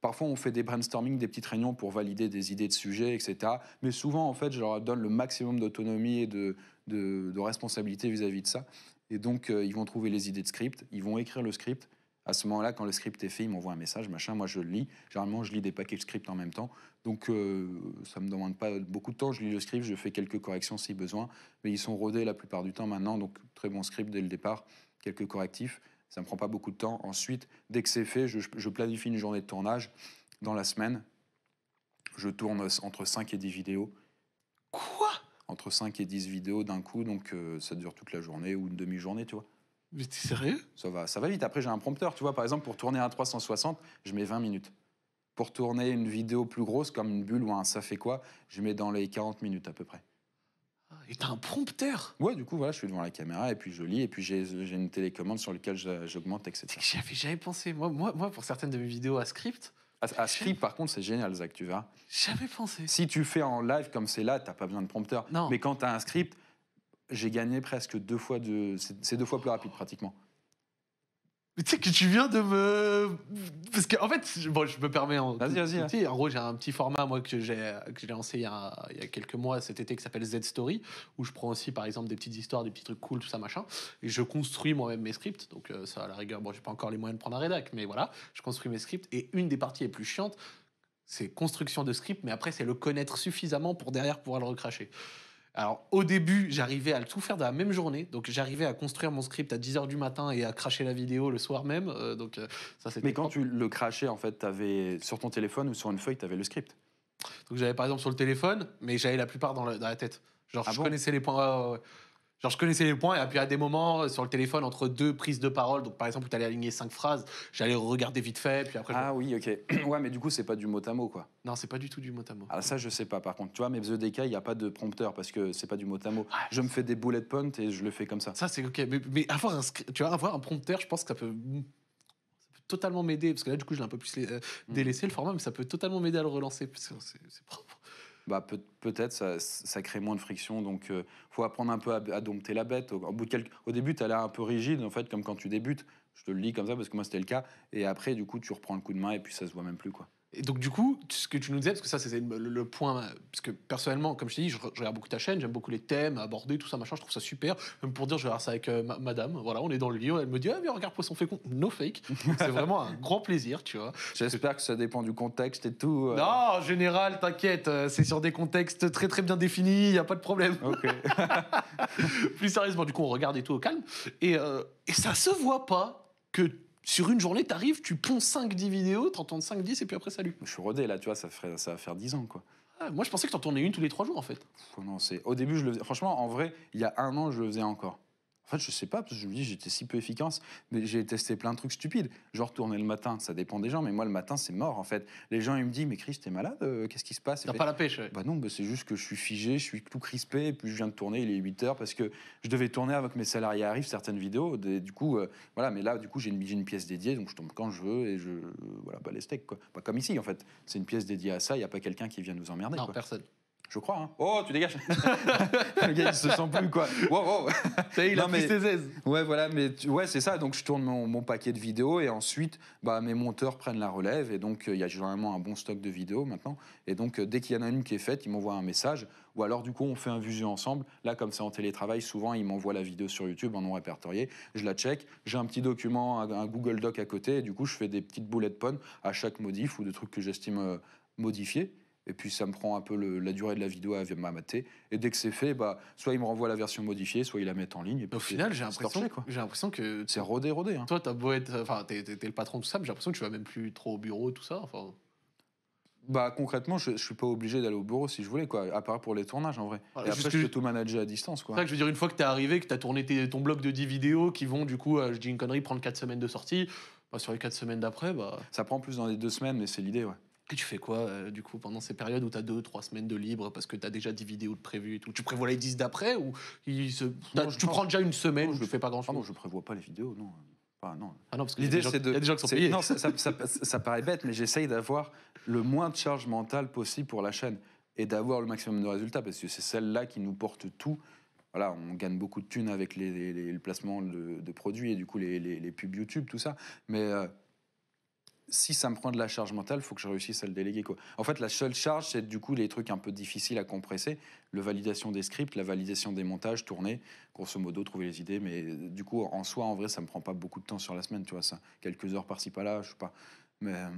Parfois, on fait des brainstorming, des petites réunions pour valider des idées de sujets, etc. Mais souvent, en fait, je leur donne le maximum d'autonomie et de, de, responsabilité vis-à-vis de ça. Et donc, euh, ils vont trouver les idées de script, ils vont écrire le script. À ce moment-là, quand le script est fait, ils m'envoient un message, machin, moi je le lis. Généralement, je lis des paquets de script en même temps. Donc, euh, ça ne me demande pas beaucoup de temps. Je lis le script, je fais quelques corrections si besoin. Mais ils sont rodés la plupart du temps maintenant, donc très bon script dès le départ, quelques correctifs. Ça ne me prend pas beaucoup de temps. Ensuite, dès que c'est fait, je, je planifie une journée de tournage dans la semaine. Je tourne entre 5 et 10 vidéos. Quoi entre 5 et 10 vidéos d'un coup, donc euh, ça dure toute la journée ou une demi-journée, tu vois. Mais t'es sérieux ça va, ça va vite. Après, j'ai un prompteur, tu vois. Par exemple, pour tourner un 360, je mets 20 minutes. Pour tourner une vidéo plus grosse, comme une bulle ou un ça fait quoi, je mets dans les 40 minutes à peu près. Ah, et t'as un prompteur Ouais, du coup, voilà, je suis devant la caméra et puis je lis et puis j'ai une télécommande sur laquelle j'augmente, etc. J'avais jamais pensé. Moi, moi, moi, pour certaines de mes vidéos à script, à, ah, ah, script, par contre, c'est génial, Zach, tu vois. Jamais pensé. Si tu fais en live comme c'est là, t'as pas besoin de prompteur. Non. Mais quand tu as un script, j'ai gagné presque deux fois de. C'est deux fois plus rapide pratiquement tu sais que tu viens de me. Parce que en fait, je me permets. En... Vas-y, vas-y. Hein. en gros, j'ai un petit format moi, que j'ai lancé il y, a, il y, a, quelques mois cet été qui s'appelle Z-Story, où je prends aussi, par exemple, des petites histoires, des petits trucs cool, tout ça, machin. Et je construis moi-même mes scripts. Donc, euh, ça, à la rigueur, bon, j'ai pas encore les moyens de prendre un rédac, mais voilà, je construis mes scripts. Et une des parties les plus chiantes, c'est construction de script, mais après, c'est le connaître suffisamment pour derrière pouvoir le recracher. Alors, au début, j'arrivais à tout faire dans la même journée. Donc, j'arrivais à construire mon script à 10h du matin et à cracher la vidéo le soir même. Euh, donc, euh, ça, c'était. Mais quand tu le crachais, en fait, tu avais, sur ton téléphone ou sur une feuille, tu avais le script Donc, j'avais par exemple sur le téléphone, mais j'avais la plupart dans la, tête. Genre, ah je connaissais les points je connaissais les points, et puis à des moments, euh, sur le téléphone, entre deux prises de parole, donc par exemple, où allais aligner cinq phrases, j'allais regarder vite fait, puis après. Ah oui, ok. <clears throat> ouais, mais du coup, c'est pas du mot à mot, quoi. Non, c'est pas du tout du mot à mot. Ah, ça, je sais pas, par contre. Tu vois, mais The DK, il n'y a pas de prompteur, parce que c'est pas du mot à mot. Ah, je me fais des bullet points et je le fais comme ça. Ça, c'est ok. Mais, avoir, un, tu vois, avoir un prompteur, je pense que hmm, ça peut totalement m'aider, parce que là, du coup, je l'ai un peu plus euh, hmm. délaissé le format, mais ça peut totalement m'aider à le relancer, parce c'est propre. Bah, peut, être ça, ça, crée moins de friction. Donc, il euh, faut apprendre un peu à, dompter la bête. Au, bout quelques, au début, tu as l'air un peu rigide, en fait, comme quand tu débutes. Je te le dis comme ça parce que moi, c'était le cas. Et après, du coup, tu reprends le coup de main et puis ça se voit même plus. quoi. Et donc, du coup, ce que tu nous disais, parce que ça, c'est le, point, parce que personnellement, comme je t'ai dit, je, regarde beaucoup ta chaîne, j'aime beaucoup les thèmes abordés, tout ça, machin, je trouve ça super. Même pour dire, je vais voir ça avec euh, madame, voilà, on est dans le lieu, elle me dit, ah, mais regarde Poisson Fécond, no fake. <laughs> C'est vraiment un grand plaisir, tu vois. J'espère que ça dépend du contexte et tout. Euh. Non, en général, t'inquiète, euh, c'est sur des contextes très très bien définis, il a pas de problème. <laughs> Plus sérieusement, du coup, on regarde et tout au calme. Et, et ça se voit pas que sur une journée, tu arrives tu ponds 5-10 vidéos, t'entends 5-10 et puis après, salut. Je suis rodé là, tu vois, ça, ferait, ça va faire 10 ans quoi. Ah, moi, je pensais que tu en tournais une tous les 3 jours en fait. Au début, je le faisais. Franchement, en vrai, il y a un an, je le faisais encore. En fait, je sais pas, parce que je me dis, j'étais si peu efficace, mais j'ai testé plein de trucs stupides. Genre tourner le matin, ça dépend des gens, mais moi, le matin, c'est mort, en fait. Les gens, ils me disent, mais Chris, t'es malade euh, Qu'est-ce qui se passe T'as pas ben, la pêche Bah non, bah, c'est juste que je suis figé, je suis tout crispé, et puis je viens de tourner, il est 8 heures, parce que je devais tourner avec mes salariés arrivent certaines vidéos. du coup, euh, voilà, mais là, du coup, j'ai une, une, pièce dédiée, donc je tombe quand je veux, et je. Euh, voilà, bah les steaks, quoi. Pas comme ici, en fait. C'est une pièce dédiée à ça, il n'y a pas quelqu'un qui vient nous emmerder. Non, personne. Je crois. Hein. Oh, tu dégages <laughs> Le gars, il se sent plus, quoi. il <laughs> a mais... ses aises. Ouais, voilà, mais ouais, c'est ça. Donc, je tourne mon, paquet de vidéos et ensuite, bah, mes monteurs prennent la relève. Et donc, euh, il y a généralement un bon stock de vidéos maintenant. Et donc, euh, dès qu'il y en a une qui est faite, ils m'envoient un message. Ou alors, du coup, on fait un visu ensemble. Là, comme c'est en télétravail, souvent, ils m'envoient la vidéo sur YouTube en non répertorié. Je la check. J'ai un petit document, un Google Doc à côté. Et du coup, je fais des petites boulettes de à chaque modif ou de trucs que j'estime euh, modifiés et puis ça me prend un peu la durée de la vidéo à m'amater Et dès que c'est fait, bah, soit il me renvoie la version modifiée, soit il la met en ligne. Au final, j'ai l'impression, j'ai l'impression que c'est rodé, rodé. Hein. Toi, beau être, enfin, t'es, le patron de tout ça, mais j'ai l'impression que tu vas même plus trop au bureau, tout ça. Enfin. Bah concrètement, je, suis pas obligé d'aller au bureau si je voulais quoi, à part pour les tournages en vrai. Ah, et après, je peux tout manager à distance quoi. je veux dire, une fois que t'es arrivé, que t'as tourné ton bloc de 10 vidéos qui vont du coup, je dis une connerie, prendre 4 semaines de sortie, bah, sur les 4 semaines d'après, bah. Ça prend plus dans les 2 semaines, mais c'est l'idée ouais. Et tu fais quoi, euh, du coup, pendant ces périodes où tu as deux, trois semaines de libre parce que tu as déjà 10 vidéos de prévues et tout Tu prévois les 10 d'après ou bah, tu prends déjà une semaine je ne fais pas grand-chose ah Non, je prévois pas les vidéos, non. Ah non, parce que l'idée c'est de. Il y a des gens qui sont Non, <laughs> ça, paraît bête, mais j'essaye d'avoir le moins de charge mentale possible pour la chaîne et d'avoir le maximum de résultats parce que c'est celle-là qui nous porte tout. Voilà, on gagne beaucoup de thunes avec les, les, le placement de, produits et du coup les, pubs YouTube, tout ça. Mais. Euh, si ça me prend de la charge mentale, il faut que je réussisse à le déléguer. Quoi. En fait, la seule charge, c'est du coup les trucs un peu difficiles à compresser, le validation des scripts, la validation des montages, tourner, grosso modo, trouver les idées. Mais du coup, en soi, en vrai, ça me prend pas beaucoup de temps sur la semaine, tu vois, ça. Quelques heures par-ci, par-là, je ne sais pas. Mais. Euh,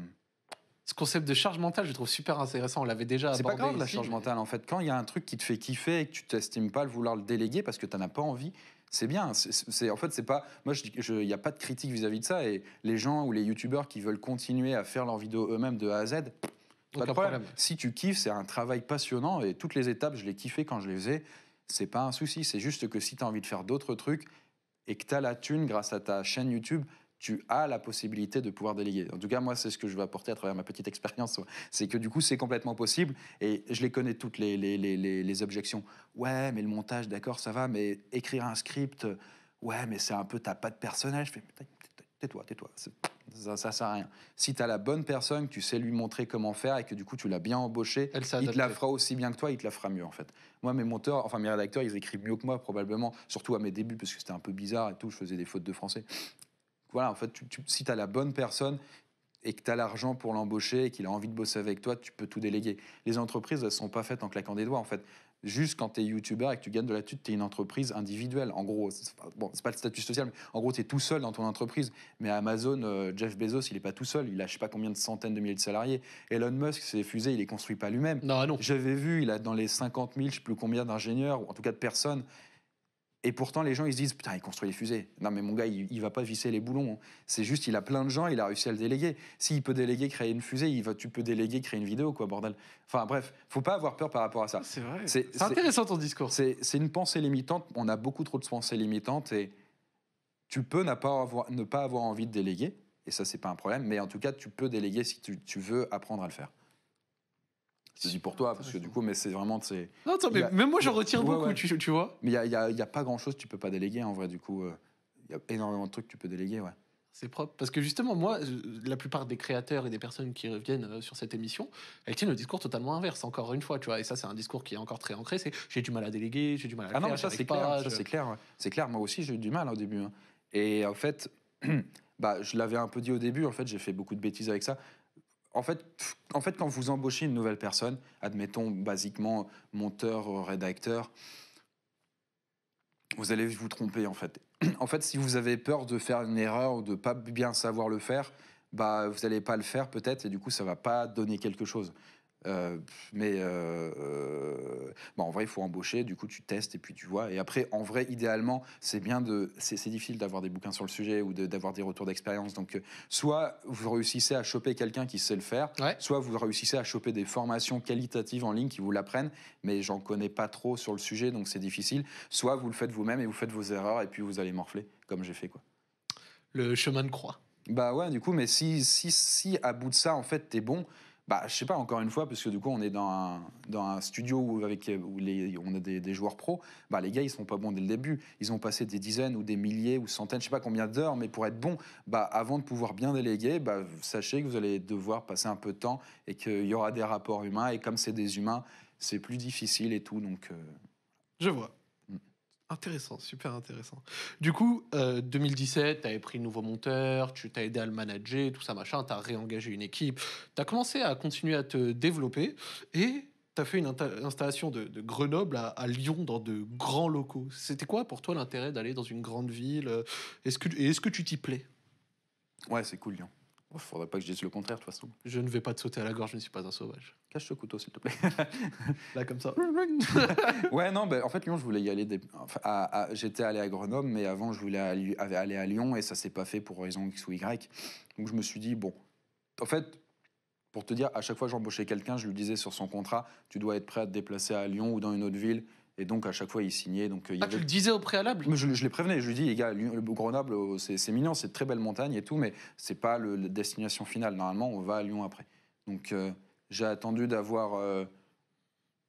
Ce concept de charge mentale, je trouve super intéressant. On l'avait déjà abordé. C'est pas grave la charge mentale en fait. Quand il y a un truc qui te fait kiffer et que tu t'estimes pas le vouloir le déléguer parce que tu n'en as pas envie, c'est bien. C'est en fait, c'est pas. Moi, il n'y a pas de critique vis-à-vis de ça. Et les gens ou les youtubeurs qui veulent continuer à faire leurs vidéos eux-mêmes de A à Z, pas de problème. Si tu kiffes, c'est un travail passionnant et toutes les étapes, je les kiffais quand je les faisais. C'est pas un souci. C'est juste que si tu as envie de faire d'autres trucs et que tu as la thune grâce à ta chaîne YouTube, tu as la possibilité de pouvoir déléguer. En tout cas, moi, c'est ce que je vais apporter à travers ma petite <laughs> expérience. C'est que du coup, c'est complètement possible et je les connais toutes les, les, objections. Ouais, mais le montage, d'accord, ça va, mais écrire un script, ouais, mais c'est un peu, t'as pas de personnage. Tais-toi, tais-toi. Ça, sert à rien. Si tu as la bonne personne, que tu sais lui montrer comment faire et que du coup tu l'as bien embauché, Elle il te la fera aussi bien que toi, il te la fera mieux en fait. Moi, mes monteurs, enfin mes rédacteurs, ils écrivent mieux que moi probablement, surtout à mes débuts parce que c'était un peu bizarre et tout, je faisais des fautes de français voilà, en fait, si tu as la bonne personne et que tu as l'argent pour l'embaucher et qu'il a envie de bosser avec toi, tu peux tout déléguer. Les entreprises, elles ne sont pas faites en claquant des doigts, en fait. Juste quand tu es youtubeur et que tu gagnes de la thune, tu es une entreprise individuelle. En gros, ce n'est bon, pas le statut social, mais en gros, tu es tout seul dans ton entreprise. Mais Amazon, euh, Jeff Bezos, il n'est pas tout seul. Il a je sais pas combien de centaines de milliers de salariés. Elon Musk, ses fusées, il les construit pas lui-même. Non, non. J'avais vu, il a dans les 50 000, je sais plus combien d'ingénieurs, ou en tout cas de personnes et pourtant, les gens, ils se disent Putain, il construit les fusées. Non, mais mon gars, il, va pas visser les boulons. Hein. C'est juste, il a plein de gens, il a réussi à le déléguer. S'il peut déléguer, créer une fusée, il va, tu peux déléguer, créer une vidéo, quoi, bordel. Enfin, bref, faut pas avoir peur par rapport à ça. C'est vrai. C'est intéressant ton discours. C'est une pensée limitante. On a beaucoup trop de pensées limitantes et tu peux ne pas avoir, ne pas avoir envie de déléguer. Et ça, c'est pas un problème. Mais en tout cas, tu peux déléguer si tu veux apprendre à le faire. Je dis pour toi, parce que du coup, mais c'est vraiment. non, mais même moi, j'en retiens beaucoup, Tu, vois. Mais il n'y a, y a, pas grand-chose que tu peux pas déléguer, en vrai, du coup. Euh, il y a énormément de trucs que tu peux déléguer, ouais. C'est propre. Parce que justement, moi, la plupart des créateurs et des personnes qui reviennent euh, sur cette émission, elles tiennent le discours totalement inverse, encore une fois, tu vois. Et ça, c'est un discours qui est encore très ancré c'est j'ai du mal à déléguer, j'ai du mal à. Ah faire, non, ça, c'est clair. c'est clair, C'est clair. Moi aussi, j'ai eu du mal au début. Hein. Et en fait, <clears throat> bah, je l'avais un peu dit au début, en fait, j'ai fait beaucoup de bêtises avec ça en fait, en fait, quand vous embauchez une nouvelle personne, admettons basiquement monteur, rédacteur, vous allez vous tromper en fait. <clears throat> en fait, si vous avez peur de faire une erreur ou de ne pas bien savoir le faire, bah, vous n'allez pas le faire peut-être et du coup ça ne va pas donner quelque chose. Euh, mais euh, euh bah, en vrai, il faut embaucher, du coup, tu testes et puis tu vois. Et après, en vrai, idéalement, c'est bien de. C'est difficile d'avoir des bouquins sur le sujet ou d'avoir des retours d'expérience. Donc, euh, soit vous réussissez à choper quelqu'un qui sait le faire, soit vous réussissez à choper des formations qualitatives en ligne qui vous l'apprennent, mais j'en connais pas trop sur le sujet, donc c'est difficile. Soit vous le faites vous-même et vous faites vos erreurs et puis vous allez morfler, comme j'ai fait, quoi. Le chemin de croix. Bah ouais, du coup, mais si, si, si à bout de ça, en fait, t'es bon, bah, je sais pas, encore une fois, parce que du coup, on est dans un, dans un studio où, avec, où les, on a des, joueurs pros. Bah, les gars, ils sont pas bons dès le début. Ils ont passé des dizaines ou des milliers ou centaines, je sais pas combien d'heures, mais pour être bon, bah, avant de pouvoir bien déléguer, bah, sachez que vous allez devoir passer un peu de temps et qu'il y aura des rapports humains. Et comme c'est des humains, c'est plus difficile et tout. Donc, euh, Je vois. Intéressant, super intéressant. Du coup, 2017, tu avais pris un nouveau monteur tu t'as aidé à le manager, tout ça, machin, tu as réengagé une équipe, tu as commencé à continuer à te développer et tu as fait une installation de, Grenoble à, Lyon dans de grands locaux. C'était quoi pour toi l'intérêt d'aller dans une grande ville euh, Est-ce que, est-ce que tu t'y plais Ouais, c'est cool Lyon. Il faudrait pas que je dise le contraire, de toute façon. Je ne vais pas te sauter à la gorge, je ne suis pas un sauvage. Cache ce couteau, s'il te plaît. <laughs> Là, comme ça. <laughs> ouais, non, mais ben, en fait, Lyon, je voulais y aller. J'étais allé à Grenoble, mais avant, je voulais aller à Lyon et ça s'est pas fait pour raison X ou Y. Donc, je me suis dit, bon. En fait, pour te dire, à chaque fois que j'embauchais quelqu'un, je lui disais sur son contrat, tu dois être prêt à te déplacer à Lyon ou dans une autre ville et donc, à chaque fois, il signait. Donc, euh, ah, tu le disais au préalable mais je, je, les prévenais. Je lui dis, les gars, le Grenoble, oh, c'est mignon, c'est de très belle montagne et tout, mais ce n'est pas le, la destination finale. Normalement, on va à Lyon après. Donc, euh, j'ai attendu d'avoir. Euh,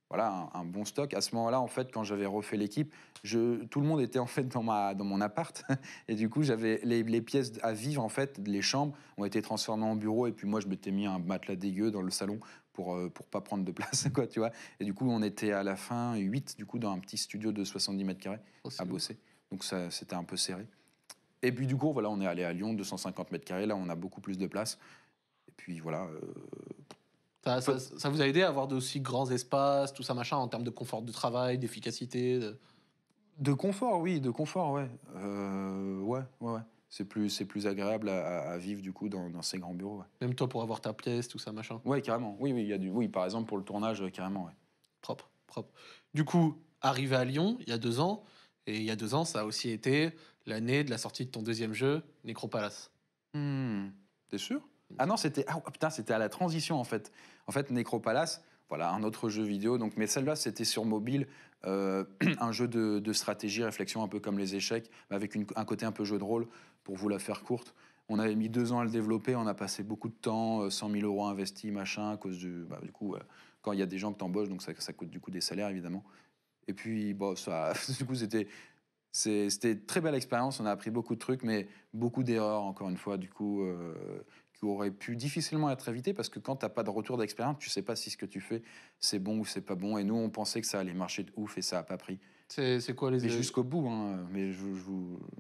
voilà, un, bon stock. À ce moment-là, en fait, quand j'avais refait l'équipe, tout le monde était en fait dans, ma, dans mon appart. <laughs> Et du coup, j'avais les, pièces à vivre, en fait, les chambres ont été transformées en bureau. Et puis moi, je m'étais mis un matelas dégueu dans le salon pour euh, pour pas prendre de place, <laughs> quoi, tu vois. Et du coup, on était à la fin 8, du coup, dans un petit studio de 70 mètres carrés oh, à bosser. Donc ça, c'était un peu serré. Et puis du coup, voilà, on est allé à Lyon, 250 mètres carrés. Là, on a beaucoup plus de place. Et puis voilà, euh, ça, vous a aidé à avoir d'aussi grands espaces, tout ça machin, en termes de confort de travail, d'efficacité de... confort, oui, de confort, ouais. Euh, ouais, ouais, ouais. C'est plus, c'est plus agréable à, vivre du coup dans, ces grands bureaux. Ouais. Même toi pour avoir ta pièce, tout ça machin. Ouais, carrément. Oui, oui, il y a du, oui, par exemple pour le tournage, euh, carrément, ouais. Propre, propre. Du coup, arrivé à Lyon il y a deux ans, et il y a deux ans, ça a aussi été l'année de la sortie de ton deuxième jeu, Necropalace. Hum, T'es sûr ah non, c'était ah, oh, putain, c'était à la transition en fait. En fait, Necropalace, voilà, un autre jeu vidéo. Donc, mais celle-là, c'était sur mobile, euh, <clears throat> un jeu de, stratégie, réflexion, un peu comme les échecs, avec un côté un peu jeu de rôle, pour vous la faire courte. On avait mis deux ans à le développer, on a passé beaucoup de temps, 100 euh, 000 euros investis, machin, à cause du, bah, du coup, euh, quand il y a des gens que embauches, donc ça, ça coûte du coup des salaires, évidemment. Et puis, bon, ça, <laughs> du coup, c'était... C'était une très belle expérience, on a appris beaucoup de trucs, mais beaucoup d'erreurs, encore une fois. Du coup, qui aurait pu difficilement être évité parce que quand tu n'as pas de retour d'expérience, tu sais pas si ce que tu fais c'est bon ou c'est pas bon. Et nous, on pensait que ça allait marcher de ouf et ça a pas pris. C'est quoi les erreurs jusqu'au bout, hein, Mais je, je...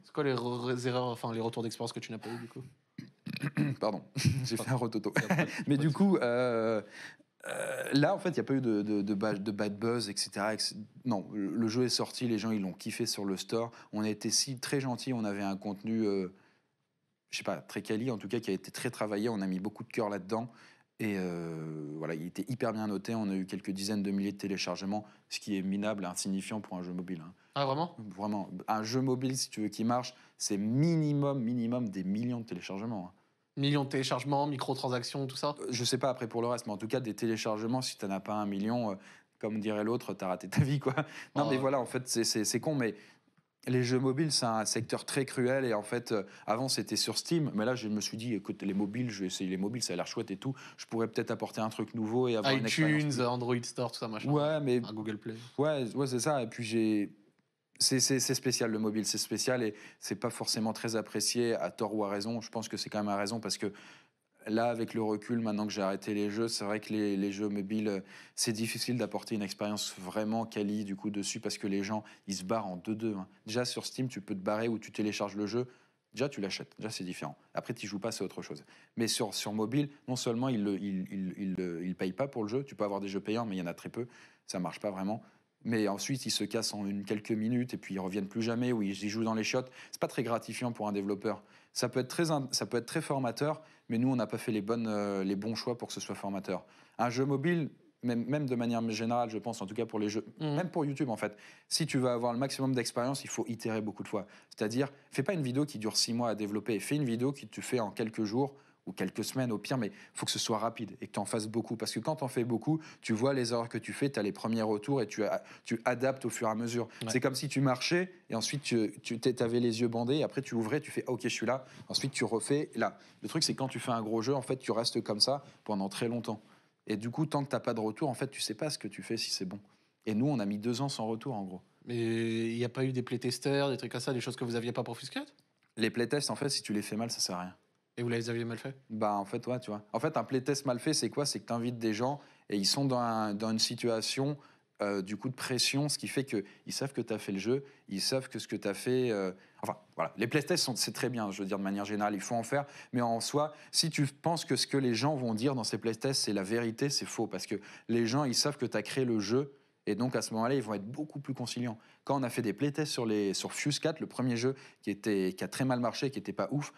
C'est quoi les, erreurs, enfin les retours d'expérience que tu n'as pas eu du coup <coughs> Pardon, <laughs> j'ai fait un rototo. <laughs> mais du coup, euh, euh, là, en fait, il n'y a pas eu de, de, de, bad, buzz, etc. Non, le jeu est sorti, les gens ils l'ont kiffé sur le store. On a été si très gentils, on avait un contenu. Euh, je sais pas, très quali, en tout cas, qui a été très travaillé. On a mis beaucoup de cœur là-dedans. Et euh, voilà, il était hyper bien noté. On a eu quelques dizaines de milliers de téléchargements, ce qui est minable, insignifiant pour un jeu mobile. Hein. Ah, vraiment Vraiment. Un jeu mobile, si tu veux qui marche, c'est minimum, minimum des millions de téléchargements. Hein. Millions de téléchargements, microtransactions, tout ça euh, Je sais pas après pour le reste, mais en tout cas, des téléchargements, si tu n'en as pas un million, euh, comme dirait l'autre, tu as raté ta vie, quoi. Non, oh, mais voilà, en fait, c'est con, mais les jeux mobiles, c'est un secteur très cruel. Et en fait, euh, avant, c'était sur Steam. Mais là, je me suis dit, écoute, les mobiles, je vais essayer les mobiles, ça a l'air chouette et tout. Je pourrais peut-être apporter un truc nouveau et avoir iTunes, une expérience. Android Store, tout ça, machin. Ouais, mais. Un Google Play. Ouais, ouais c'est ça. Et puis, j'ai. C'est spécial le mobile, c'est spécial et c'est pas forcément très apprécié à tort ou à raison. Je pense que c'est quand même à raison parce que là, avec le recul, maintenant que j'ai arrêté les jeux, c'est vrai que les, jeux mobiles, euh, c'est difficile d'apporter une expérience vraiment quali du coup dessus parce que les gens, ils se barrent en 2-2. Hein. Déjà sur Steam, tu peux te barrer ou tu télécharges le jeu. Déjà, tu l'achètes. Déjà, c'est différent. Après, tu joues pas, c'est autre chose. Mais sur, sur mobile, non seulement ils ne il, payent pas pour le jeu, tu peux avoir des jeux payants, mais il y en a très peu. Ça marche pas vraiment. Mais ensuite, ils se cassent en quelques minutes et puis ils reviennent plus jamais ou ils, y jouent dans les chiottes. C'est pas très gratifiant pour un développeur. Ça peut être très, ça peut être très formateur, mais nous, on n'a pas fait les, euh, bons choix pour que ce soit formateur. Un jeu mobile, même, de manière générale, je pense, en tout cas pour les jeux, mmh. même pour YouTube en fait, si tu veux avoir le maximum d'expérience, il faut itérer beaucoup de fois. C'est-à-dire, fais pas une vidéo qui dure six mois à développer, fais une vidéo qui tu fais en quelques jours ou quelques semaines au pire, mais il faut que ce soit rapide et que tu en fasses beaucoup. Parce que quand tu en fais beaucoup, tu vois les erreurs que tu fais, tu as les premiers retours et tu, tu adaptes au fur et à mesure. C'est comme si tu marchais et ensuite tu, tu avais les yeux bandés, et après tu ouvrais, tu fais ok, je suis là, ensuite tu refais là. Le truc, c'est quand tu fais un gros jeu, en fait, tu restes comme ça pendant très longtemps. Et du coup, tant que tu n'as pas de retour, en fait, tu sais pas ce que tu fais si c'est bon. Et nous, on a mis deux ans sans retour, en gros. Mais il n'y a pas eu des playtesters, des trucs comme ça, des choses que vous aviez pas pour Les playtests, en fait, si tu les fais mal, ça sert à rien. Et vous les aviez mal fait Bah en fait, ouais, tu vois. En fait, un playtest mal fait, c'est quoi C'est que tu invites des gens et ils sont dans, une situation euh, du coup de pression, ce qui fait qu'ils savent que tu as fait le jeu, ils savent que ce que tu as fait... Euh, enfin, voilà, les playtests, c'est très bien, je veux dire, de manière générale, il faut en faire, mais en soi, si tu penses que ce que les gens vont dire dans ces playtests, c'est la vérité, c'est faux, parce que les gens, ils savent que tu as créé le jeu, et donc à ce moment-là, ils vont être beaucoup plus conciliants. Quand on a fait des playtests sur, les, sur Fuse 4, le premier jeu qui, était, qui a très mal marché, qui n'était pas ouf,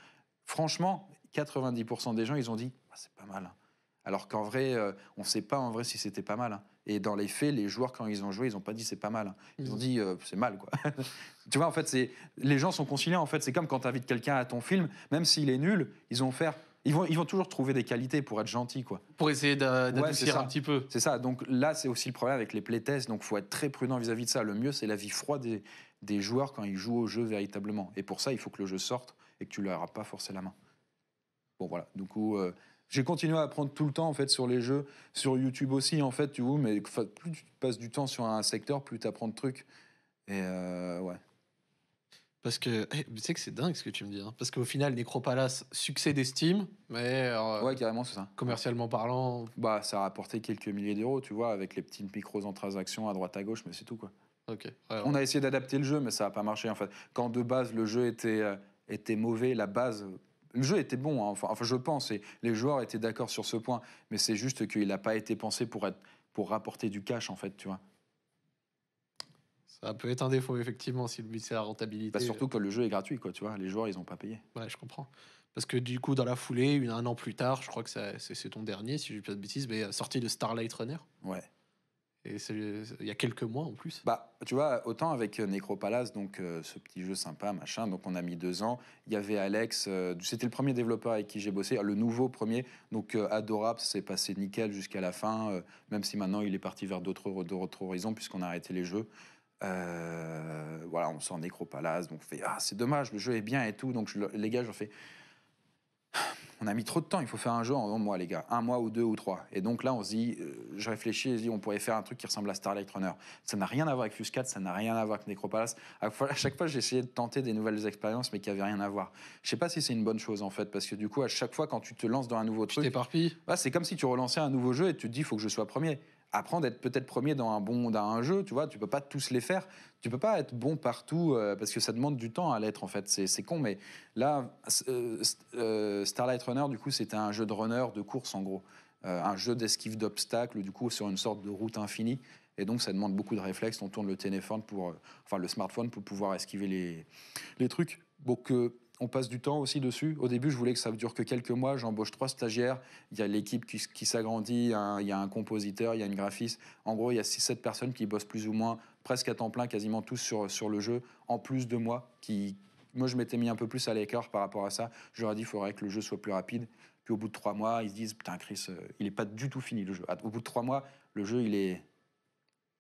Franchement, 90% des gens, ils ont dit ah, c'est pas mal. Hein. Alors qu'en vrai, euh, on ne sait pas en vrai si c'était pas mal. Hein. Et dans les faits, les joueurs, quand ils ont joué, ils n'ont pas dit c'est pas mal. Hein. Ils ont mhm. dit euh, c'est mal, quoi. <laughs> tu vois, en fait, les gens sont conciliants. En fait, c'est comme quand tu invites quelqu'un à ton film, même s'il est nul, ils vont faire. Ils vont, ils vont toujours trouver des qualités pour être gentils, quoi. Pour essayer d'adoucir un petit peu. C'est ça. Donc là, c'est aussi le problème avec les playtests. Donc, faut être très prudent vis-à-vis de ça. Le mieux, c'est la vie froide des, des joueurs quand ils jouent au jeu véritablement. Et pour ça, il faut que le jeu sorte et que tu leur as pas forcé la main. Bon voilà, du coup, euh, j'ai continué à apprendre tout le temps en fait sur les jeux, sur YouTube aussi en fait, tu vois, mais plus tu passes du temps sur un secteur, plus tu apprends de trucs. Et euh, ouais. Parce que, eh, tu sais que c'est dingue ce que tu me dis, hein, parce qu'au final, Necropalace, succès d'estime, mais. Euh, ouais, carrément, c'est ça. Commercialement parlant. Bah, ça a rapporté quelques milliers d'euros, tu vois, avec les petites micros en transaction à droite à gauche, mais c'est tout quoi. OK. On a essayé d'adapter le jeu, mais ça n'a pas marché en fait. Quand de base le jeu était était mauvais, la base. Le jeu était bon, hein. enfin, enfin, je pense, et les joueurs étaient d'accord sur ce point, mais c'est juste qu'il n'a pas été pensé pour, être, pour rapporter du cash, en fait, tu vois. Ça peut être un défaut, effectivement, si le but c'est la rentabilité. Bah, surtout que le jeu est gratuit, quoi, tu vois. Les joueurs, ils n'ont pas payé. Ouais, je comprends. Parce que du coup, dans la foulée, un an plus tard, je crois que c'est ton dernier, si je ne dis pas de bêtises, mais euh, sorti de Starlight Runner. Ouais. Et il y a quelques mois en plus. Bah, tu vois, autant avec euh, Necropalace, donc euh, ce petit jeu sympa, machin, donc on a mis deux ans. Il y avait Alex, euh, c'était le premier développeur avec qui j'ai bossé, le nouveau premier, donc adorable, ça s'est passé nickel jusqu'à la fin, même si maintenant il est parti vers d'autres horizons puisqu'on a arrêté les jeux. voilà, on sort Necropalace, donc on fait Ah, c'est dommage, le jeu est bien et tout. Donc les gars, je fais on a mis trop de temps, il faut faire un jeu en un mois, les gars. Un mois ou deux ou trois. Et donc là, on se dit, euh, je réfléchis, on pourrait faire un truc qui ressemble à Starlight Runner. Ça n'a rien à voir avec Fuscat, ça n'a rien à voir avec Necropalace. À chaque fois, j'essayais de tenter des nouvelles expériences, mais qui n'avaient rien à voir. Je sais pas si c'est une bonne chose, en fait, parce que du coup, à chaque fois, quand tu te lances dans un nouveau truc. Tu t'éparpilles bah, C'est comme si tu relançais un nouveau jeu et tu te dis, il faut que je sois premier apprendre d'être peut-être premier dans un bon dans un jeu, tu vois, tu peux pas tous les faire, tu peux pas être bon partout euh, parce que ça demande du temps à l'être en fait, c'est con mais là euh, euh, Starlight Runner du coup c'était un jeu de runner de course en gros, un jeu d'esquive d'obstacles du coup sur une sorte de route infinie et donc ça demande beaucoup de réflexes, on tourne le téléphone pour enfin le smartphone pour pouvoir esquiver les les trucs. Donc on passe du temps aussi dessus. Au début, je voulais que ça dure que quelques mois. J'embauche trois stagiaires. Il y a l'équipe qui, s'agrandit. Il y a un compositeur, il y a une graphiste. En gros, il y a 6-7 personnes qui bossent plus ou moins presque à temps plein, quasiment tous sur, sur le jeu, en plus de moi. Qui, moi, je m'étais mis un peu plus à l'écart par rapport à ça. J'aurais dit, il faudrait que le jeu soit plus rapide. Puis au bout de trois mois, ils se disent, putain, Chris, euh, il n'est pas du tout fini le jeu. Au bout de trois mois, le jeu, il est.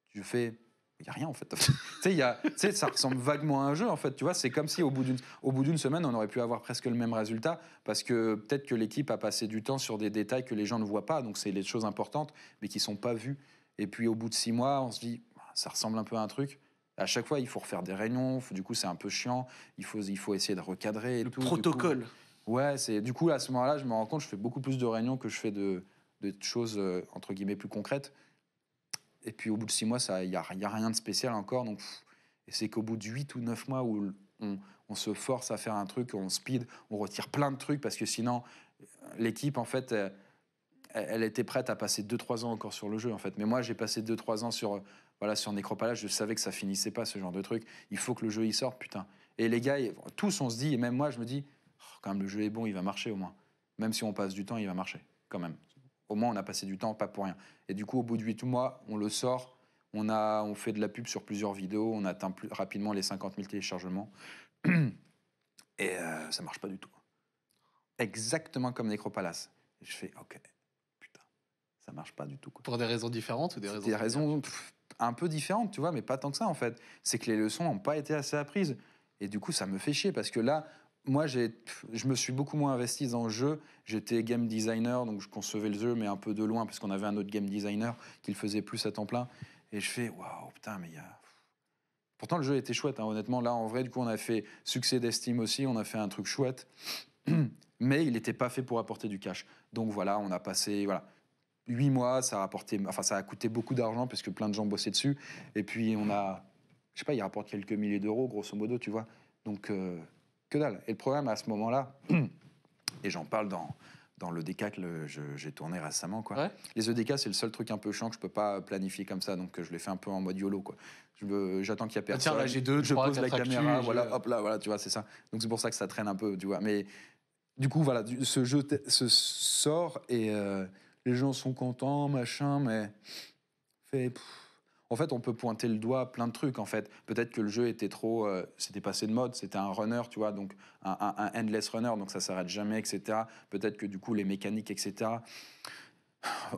Tu fais il n'y a rien en fait. <laughs> tu sais, ça ressemble vaguement à un jeu en fait. Tu vois, c'est comme si au bout d'une au bout d'une semaine, on aurait pu avoir presque le même résultat parce que peut-être que l'équipe a passé du temps sur des détails que les gens ne voient pas. Donc c'est les choses importantes, mais qui sont pas vues. Et puis au bout de six mois, on se dit, bah, ça ressemble un peu à un truc. À chaque fois, il faut refaire des réunions. du coup, c'est un peu chiant. Il faut il faut essayer de recadrer. le protocole. ouais, c'est du coup à ce moment-là, je me rends compte, je fais beaucoup plus de réunions que je fais de, de choses euh, entre guillemets plus concrètes. Et puis au bout de six mois, il n'y a, y a, rien de spécial encore. Donc, et c'est qu'au bout de huit ou neuf mois où on, se force à faire un truc, on speed, on retire plein de trucs parce que sinon, euh, l'équipe, en fait, euh, elle, était prête à passer deux, trois ans encore sur le jeu, en fait. Mais moi, j'ai passé deux, trois ans sur, euh, voilà, sur Nécropalage, je savais que ça finissait pas, ce genre de truc. Il faut que le jeu y sorte, putain. Et les gars, tous, on se dit, et même moi, je me dis, oh, quand même, le jeu est bon, il va marcher au moins. Même si on passe du temps, il va marcher, quand même au moins on a passé du temps, pas pour rien. Et du coup, au bout de 8 mois, on le sort, on, a, on fait de la pub sur plusieurs vidéos, on atteint plus rapidement les 50 000 téléchargements. <clears throat> Et ça euh, ça marche pas du tout. Exactement comme Necropalace. je fais, ok, putain, ça marche pas du tout. Pour des raisons différentes ou des raisons Des raisons un peu différentes, tu vois, mais pas tant que ça en fait. C'est que les leçons n'ont pas été assez apprises. Et du coup, ça me fait chier parce que là, moi, je me suis beaucoup moins investi dans le jeu. J'étais game designer, donc je concevais le jeu, mais un peu de loin, parce qu'on avait un autre game designer qui le faisait plus à temps plein. Et je fais, waouh, putain, mais il y a. Pourtant, le jeu était chouette, hein. honnêtement. Là, en vrai, du coup, on a fait succès d'estime aussi, on a fait un truc chouette. <clears throat> mais il n'était pas fait pour apporter du cash. Donc voilà, on a passé. Voilà. huit mois, ça a, rapporté, enfin, ça a coûté beaucoup d'argent parce que plein de gens bossaient dessus. Et puis on a, je sais pas, il rapporte quelques milliers d'euros, grosso modo, tu vois. Donc euh, que dalle. Et le problème à ce moment-là, <clears throat> et j'en parle dans, dans le que j'ai tourné récemment. Quoi. Les EDK, c'est le seul truc un peu chiant que je peux pas planifier comme ça, donc euh, je l'ai fais un peu en mode YOLO. Quoi. J'attends qu'il y a ah, personne. tiens, là j'ai deux, je pose la caméra, voilà, hop là, voilà, tu vois, c'est ça. Donc c'est pour ça que ça traîne un peu, tu vois. Mais du coup, voilà, ce jeu se sort et euh, les gens sont contents, machin, mais fait. En fait, on peut pointer le doigt plein de trucs. En fait, peut-être que le jeu était trop, euh, c'était passé de mode. C'était un runner, tu vois, donc un, endless runner, donc ça s'arrête jamais, etc. Peut-être que du coup les mécaniques, etc.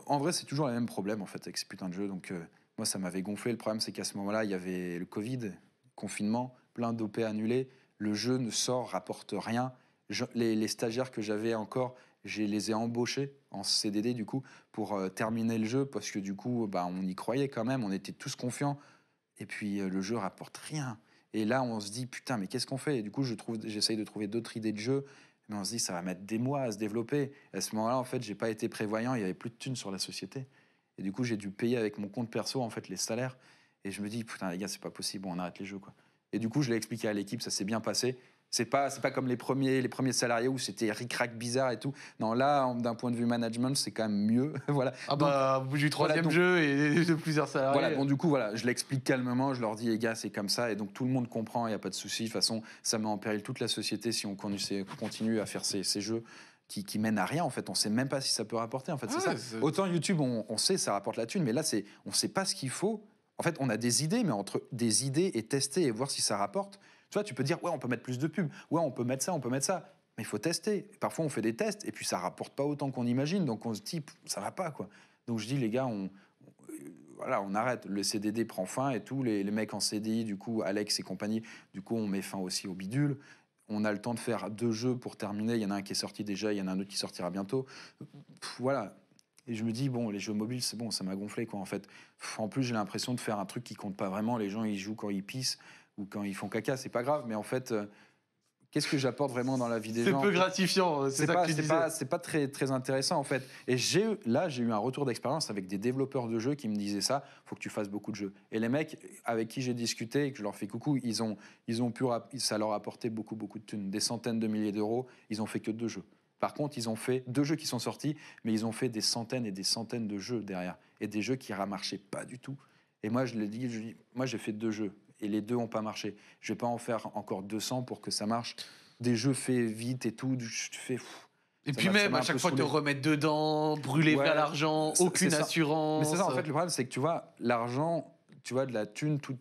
En vrai, c'est toujours le même problème en fait avec ces putains de jeux. Donc euh, moi, ça m'avait gonflé. Le problème, c'est qu'à ce moment-là, il y avait le Covid, confinement, plein d'OP annulés. Le jeu ne sort, rapporte rien. les stagiaires que j'avais encore, je les ai embauchés en CDD du coup pour euh, terminer le jeu parce que du coup bah, on y croyait quand même, on était tous confiants et puis euh, le jeu rapporte rien. Et là on se dit putain mais qu'est-ce qu'on fait Et du coup je j'essaye de trouver d'autres idées de jeu, mais on se dit ça va mettre des mois à se développer. à ce moment-là en fait j'ai pas été prévoyant, il y avait plus de thunes sur la société et du coup j'ai dû payer avec mon compte perso en fait les salaires et je me dis putain les gars c'est pas possible, on arrête les jeux quoi. Et du coup je l'ai expliqué à l'équipe, ça s'est bien passé c'est pas, c'est pas comme les premiers, les premiers salariés où c'était ric-rac bizarre et tout. Non, là, d'un point de vue management, c'est quand même mieux. <laughs> voilà. Ah bah, au bout du troisième jeu et <laughs> de plusieurs salariés. Voilà, bon, du coup, voilà, je l'explique calmement, je leur dis, les gars, c'est comme ça. Et donc, tout le monde comprend, il n'y a pas de souci. De toute façon, ça met en péril toute la société si on continue à faire ces, ces jeux. Qui, qui, mènent à rien en fait. On sait même pas si ça peut rapporter en fait. c'est ça. Autant YouTube, on, on, sait ça rapporte la thune, mais là c'est on sait pas ce qu'il faut. En fait, on a des idées, mais entre des idées et tester et voir si ça rapporte, tu vois, tu peux dire, ouais, on peut mettre plus de pubs, ouais, on peut mettre ça, on peut mettre ça. Mais il faut tester. Parfois, on fait des tests et puis ça rapporte pas autant qu'on imagine. Donc, on se dit, ça va pas, quoi. Donc, je dis, les gars, on, voilà, on arrête. Le CDD prend fin et tous les, les, mecs en CDI, du coup, Alex et compagnie, du coup, on met fin aussi au bidule. On a le temps de faire deux jeux pour terminer. Il y en a un qui est sorti déjà, il y en a un autre qui sortira bientôt. voilà. Et je me dis, bon, les jeux mobiles, c'est bon, ça m'a gonflé, quoi, en fait. en plus, j'ai l'impression de faire un truc qui compte pas vraiment. Les gens, ils jouent quand ils pissent ou quand ils font caca, c'est pas grave, mais en fait, euh, qu'est-ce que j'apporte vraiment dans la vie des gens C'est peu gratifiant, c'est pas, très, très intéressant en fait. Et là, j'ai eu un retour d'expérience avec des développeurs de jeux qui me disaient ça, faut que tu fasses beaucoup de jeux. Et les mecs avec qui j'ai discuté et que je leur fais coucou, ils ont, ils ont pu, ça leur a apporté beaucoup, beaucoup de thunes, des centaines de milliers d'euros, ils ont fait que deux jeux. Par contre, ils ont fait deux jeux qui sont sortis, mais ils ont fait des centaines et des centaines de jeux derrière, et des jeux qui ramarchaient pas du tout. Et moi, je l'ai dit, je dis, moi j'ai fait deux jeux et les deux n'ont pas marché. Je vais pas en faire encore 200 pour que ça marche. Des jeux faits vite et tout, je fais. et puis même, à chaque fois, te remettre dedans, brûler vers l'argent, aucune assurance. Mais c'est ça, en fait, le problème, c'est que tu vois, l'argent, tu vois, de la thune, tout,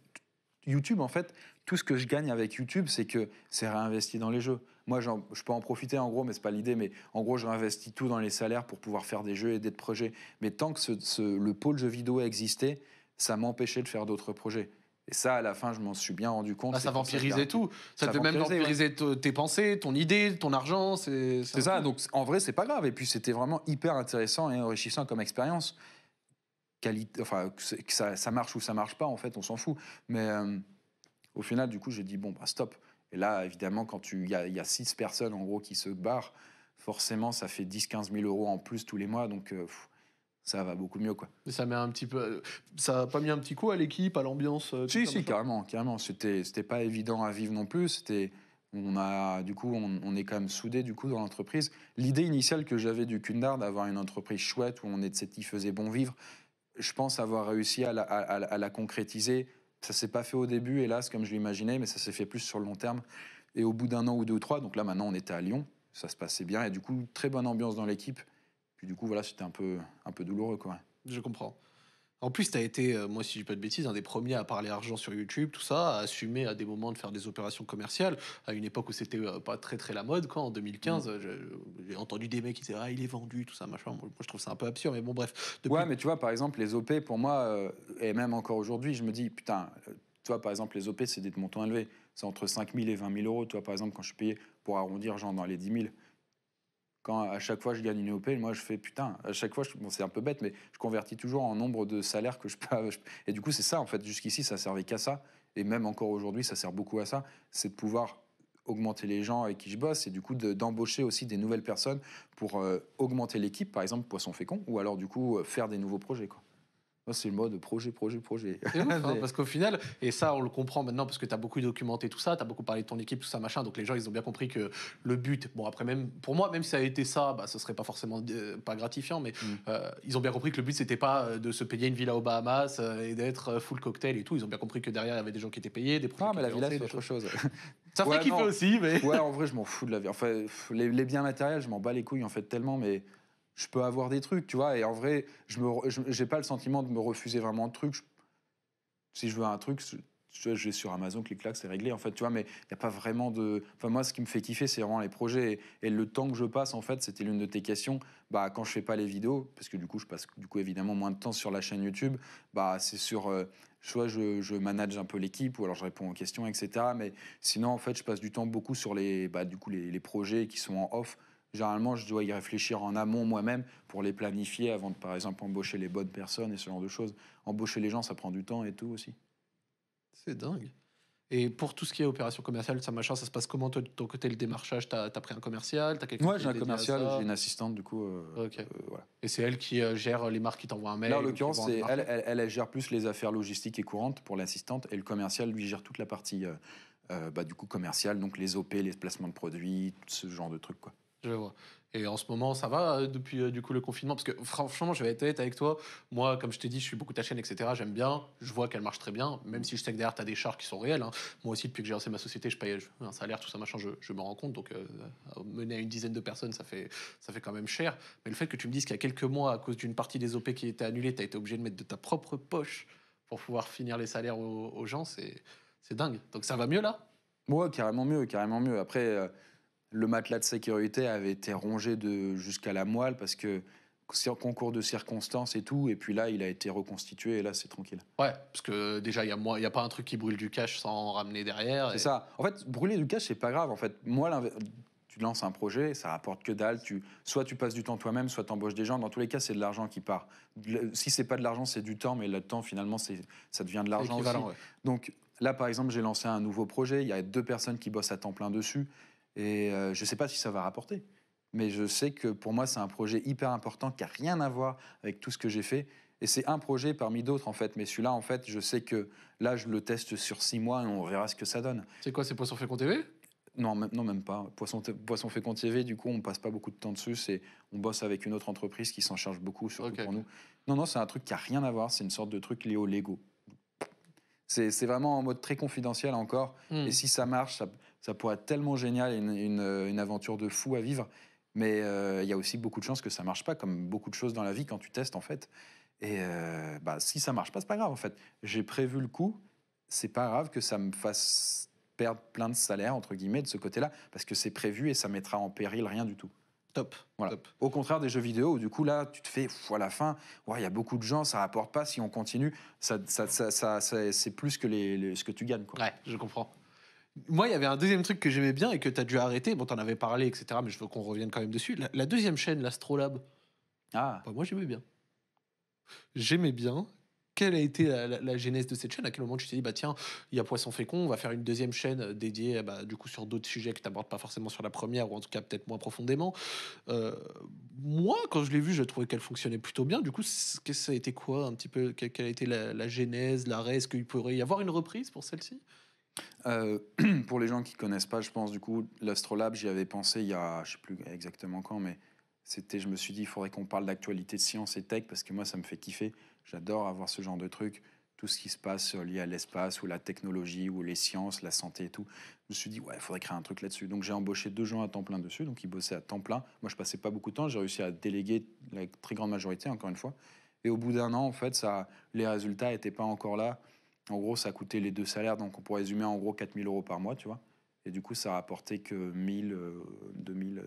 YouTube, en fait, tout ce que je gagne avec YouTube, c'est que c'est réinvesti dans les jeux. Moi, je peux en profiter en gros, mais c'est pas l'idée. Mais en gros, je réinvestis tout dans les salaires pour pouvoir faire des jeux et des projets. Mais tant que le pôle jeu vidéo existait, ça m'empêchait de faire d'autres projets. Et ça, à la fin, je m'en suis bien rendu compte. Ah, ça vampirisait tout. Ça, même vampiriser tes pensées, ton idée, ton argent. C'est ça. Donc, en vrai, c'est pas grave. Et puis, c'était vraiment hyper intéressant et enrichissant comme expérience. Qualité, enfin, que ça, marche ou ça marche pas, en fait, on s'en fout. Mais euh, au final, du coup, j'ai dit, bon, bah, stop. Et là, évidemment, quand il y, a six personnes, en gros, qui se barrent, forcément, ça fait 10-15 000 euros en plus tous les mois. Donc, euh, fou ça va beaucoup mieux. Quoi. ça met un petit peu, ça a pas mis un petit coup à l'équipe, à l'ambiance euh, Si, carrément, carrément. C'était, c'était pas évident à vivre non plus. C'était, on a, du coup, on, on est quand même soudés du coup dans l'entreprise. L'idée initiale que j'avais du Kundar d'avoir une entreprise chouette où on est, qui faisait bon vivre, je pense avoir réussi à la, à, à la concrétiser. Ça s'est pas fait au début, hélas, comme je l'imaginais, mais ça s'est fait plus sur le long terme. Et au bout d'un an ou deux ou trois, donc là maintenant on était à Lyon, ça se passait bien. Et du coup, très bonne ambiance dans l'équipe du coup, voilà, c'était un peu, un peu douloureux, quoi. Je comprends. En plus, tu as été, euh, moi si je dis pas de bêtises, un des premiers à parler argent sur YouTube, tout ça, à assumer à des moments de faire des opérations commerciales, à une époque où c'était euh, pas très très la mode, quoi, en 2015, mm. j'ai entendu des mecs qui disaient Ah, il est vendu, tout ça, machin. Moi, je trouve ça un peu absurde, mais bon, bref. Ouais, mais tu vois, par exemple, les OP, pour moi, euh, et même encore aujourd'hui, je me dis Putain, Toi, par exemple, les OP, c'est des montants élevés. C'est entre 5000 et 20 000 euros, Toi, par exemple, quand je suis payé pour arrondir, genre dans les 10 000. Quand à chaque fois je gagne une EOP, moi je fais putain, à chaque fois, bon, c'est un peu bête, mais je convertis toujours en nombre de salaires que je peux. et du coup, c'est ça en fait, jusqu'ici ça servait qu'à ça, et même encore aujourd'hui ça sert beaucoup à ça, c'est de pouvoir augmenter les gens avec qui je bosse et du coup d'embaucher aussi des nouvelles personnes pour euh, augmenter l'équipe, par exemple Poisson Fécond, ou alors du coup euh, faire des nouveaux projets. Quoi. Ah, c'est le mode projet, projet, projet. <laughs> Hein, parce qu'au final, et ça on le comprend maintenant parce que tu as beaucoup documenté tout ça, tu as beaucoup parlé de ton équipe, tout ça, machin, donc les gens ils ont bien compris que le but, bon après même pour moi, même si ça a été ça, bah, ce serait pas forcément euh, pas gratifiant, mais mm. euh, ils ont bien compris que le but c'était pas euh, de se payer une villa aux Bahamas et d'être full cocktail et tout, ils ont bien compris que derrière il y avait des gens qui étaient payés, des produits. Ah mais la villa c'est autre chose. <laughs> ça fait qu'il kiffer aussi, mais... ouais en vrai je m'en fous de la vie, enfin les, les biens matériels je m'en bats les couilles en fait tellement, mais je peux avoir des trucs, tu vois. Et en vrai, je n'ai pas le sentiment de me refuser vraiment de trucs. si je veux un truc, je vais sur Amazon, clic-clac, c'est réglé, en fait, tu vois, mais il n'y a pas vraiment de... Enfin, moi, ce qui me fait kiffer, c'est vraiment les projets. Et, le temps que je passe, en fait, c'était l'une de tes questions, bah, quand je fais pas les vidéos, parce que du coup, je passe, du coup, évidemment, moins de temps sur la chaîne YouTube, bah, c'est sur... Euh, soit je, manage un peu l'équipe, ou alors je réponds aux questions, etc. Mais sinon, en fait, je passe du temps beaucoup sur les, bah, du coup, les, les projets qui sont en off, Généralement, je dois y réfléchir en amont moi-même pour les planifier avant de, par exemple, embaucher les bonnes personnes et ce genre de choses. Embaucher les gens, ça prend du temps et tout aussi. C'est dingue. Et pour tout ce qui est opération commerciale, ça machin, ça se passe comment toi, de ton côté le démarchage T'as as pris un commercial T'as quelqu'un Ouais, j'ai un commercial, j'ai une assistante du coup. Euh, euh, et c'est elle qui euh, gère les marques qui t'envoient un mail. Là en l'occurrence, elle gère plus les affaires logistiques et courantes pour l'assistante, et le commercial lui gère toute la partie bah, du coup commerciale, donc les OP, les placements de produits, ce genre de trucs quoi. Je vois. Et en ce moment, ça va euh, depuis euh, du coup le confinement Parce que franchement, je vais être honnête avec toi. Moi, comme je t'ai dit, je suis beaucoup ta chaîne, etc. J'aime bien. Je vois qu'elle marche très bien. Même si je sais que derrière, tu as des chars qui sont réels. Hein. Moi aussi, depuis que j'ai lancé ma société, je paye un salaire, tout ça, machin, je, je me rends compte. Donc, euh, mener à une dizaine de personnes, ça fait, ça fait quand même cher. Mais le fait que tu me dises qu'il y a quelques mois, à cause d'une partie des OP qui était annulée, tu as été obligé de mettre de ta propre poche pour pouvoir finir les salaires aux, gens, c'est dingue. Donc, ça va mieux là Moi, carrément mieux, carrément mieux. Après. Le matelas de sécurité avait été rongé jusqu'à la moelle parce que c'est concours de circonstances et tout, et puis là, il a été reconstitué, et là, c'est tranquille. Ouais, parce que déjà, il n'y a, y a pas un truc qui brûle du cash sans ramener derrière. Et... C'est ça. En fait, brûler du cash, c'est pas grave. En fait, moi, tu lances un projet, ça rapporte que dalle. Soit tu passes du temps toi-même, soit tu embauches des gens. Dans tous les cas, c'est de l'argent qui part. Si c'est pas de l'argent, c'est du temps, mais le temps, finalement, ça devient de l'argent aussi. Donc là, par exemple, j'ai lancé un nouveau projet. Il y a deux personnes qui bossent à temps plein dessus. Et euh, je ne sais pas si ça va rapporter. Mais je sais que pour moi, c'est un projet hyper important qui n'a rien à voir avec tout ce que j'ai fait. Et c'est un projet parmi d'autres, en fait. Mais celui-là, en fait, je sais que là, je le teste sur six mois et on verra ce que ça donne. C'est quoi, c'est Poisson Fécond TV non, même, non, même pas. Poisson, Poisson Fécond TV, du coup, on passe pas beaucoup de temps dessus. C'est, on bosse avec une autre entreprise qui s'en charge beaucoup, surtout pour nous. Non, non, c'est un truc qui a rien à voir. C'est une sorte de truc lié au Lego. C'est vraiment en mode très confidentiel encore. Hmm. Et si ça marche, ça, ça pourrait être tellement génial, une, euh, une, aventure de fou à vivre. Mais euh, il y a aussi beaucoup de chances que ça marche pas, comme beaucoup de choses dans la vie quand tu testes en fait. Et euh, bah, si ça marche pas, c'est pas grave en fait. J'ai prévu le coup, c'est pas grave que ça me fasse perdre plein de salaire entre guillemets de ce côté-là, parce que c'est prévu et ça mettra en péril rien du tout. Top. Voilà. Au contraire des jeux vidéo, où du coup là, tu te fais fou à la fin, il y a beaucoup de gens, ça rapporte pas si on continue, ça, ça, ça, c'est plus que les, ce que tu gagnes. Quoi. je comprends. Moi, il y avait un deuxième truc que j'aimais bien et que tu as dû arrêter. Bon, tu en avais parlé, etc. Mais je veux qu'on revienne quand même dessus. La, deuxième chaîne, l'Astrolabe. Ah. moi, j'aimais bien. J'aimais bien. Quelle a été la, genèse de cette chaîne À quel moment tu t'es dit, bah tiens, il y a Poisson Fécond, on va faire une deuxième chaîne euh, dédiée, euh, bah, du coup, sur d'autres sujets que tu n'abordes pas forcément sur la première, ou en tout cas peut-être moins profondément. Euh, moi, quand je l'ai vue, je trouvais qu'elle fonctionnait plutôt bien. Du coup, que ça a été quoi un petit peu Quelle a été la, genèse, l'arrêt Est-ce qu'il pourrait y avoir une reprise pour celle-ci euh, <clears throat> pour les gens qui connaissent pas, je pense du coup l'Astrolab, j'y avais pensé il y a, je sais plus exactement quand, mais c'était, je me suis dit, il faudrait qu'on parle d'actualité de science et tech parce que moi ça me fait kiffer. J'adore avoir ce genre de truc, tout ce qui se passe euh, lié à l'espace ou la technologie ou les sciences, la santé et tout. Je me suis dit ouais, il faudrait créer un truc là-dessus. Donc j'ai embauché deux gens à temps plein dessus, donc ils bossaient à temps plein. Moi je passais pas beaucoup de temps, j'ai réussi à déléguer la très grande majorité encore une fois. Et au bout d'un an, en fait, ça, les résultats n'étaient pas encore là en gros, ça coûtait les deux salaires, donc on pourrait résumer en gros 4000 euros par mois, tu vois. Et du coup, ça rapportait que 1000, 000, 2000. 000.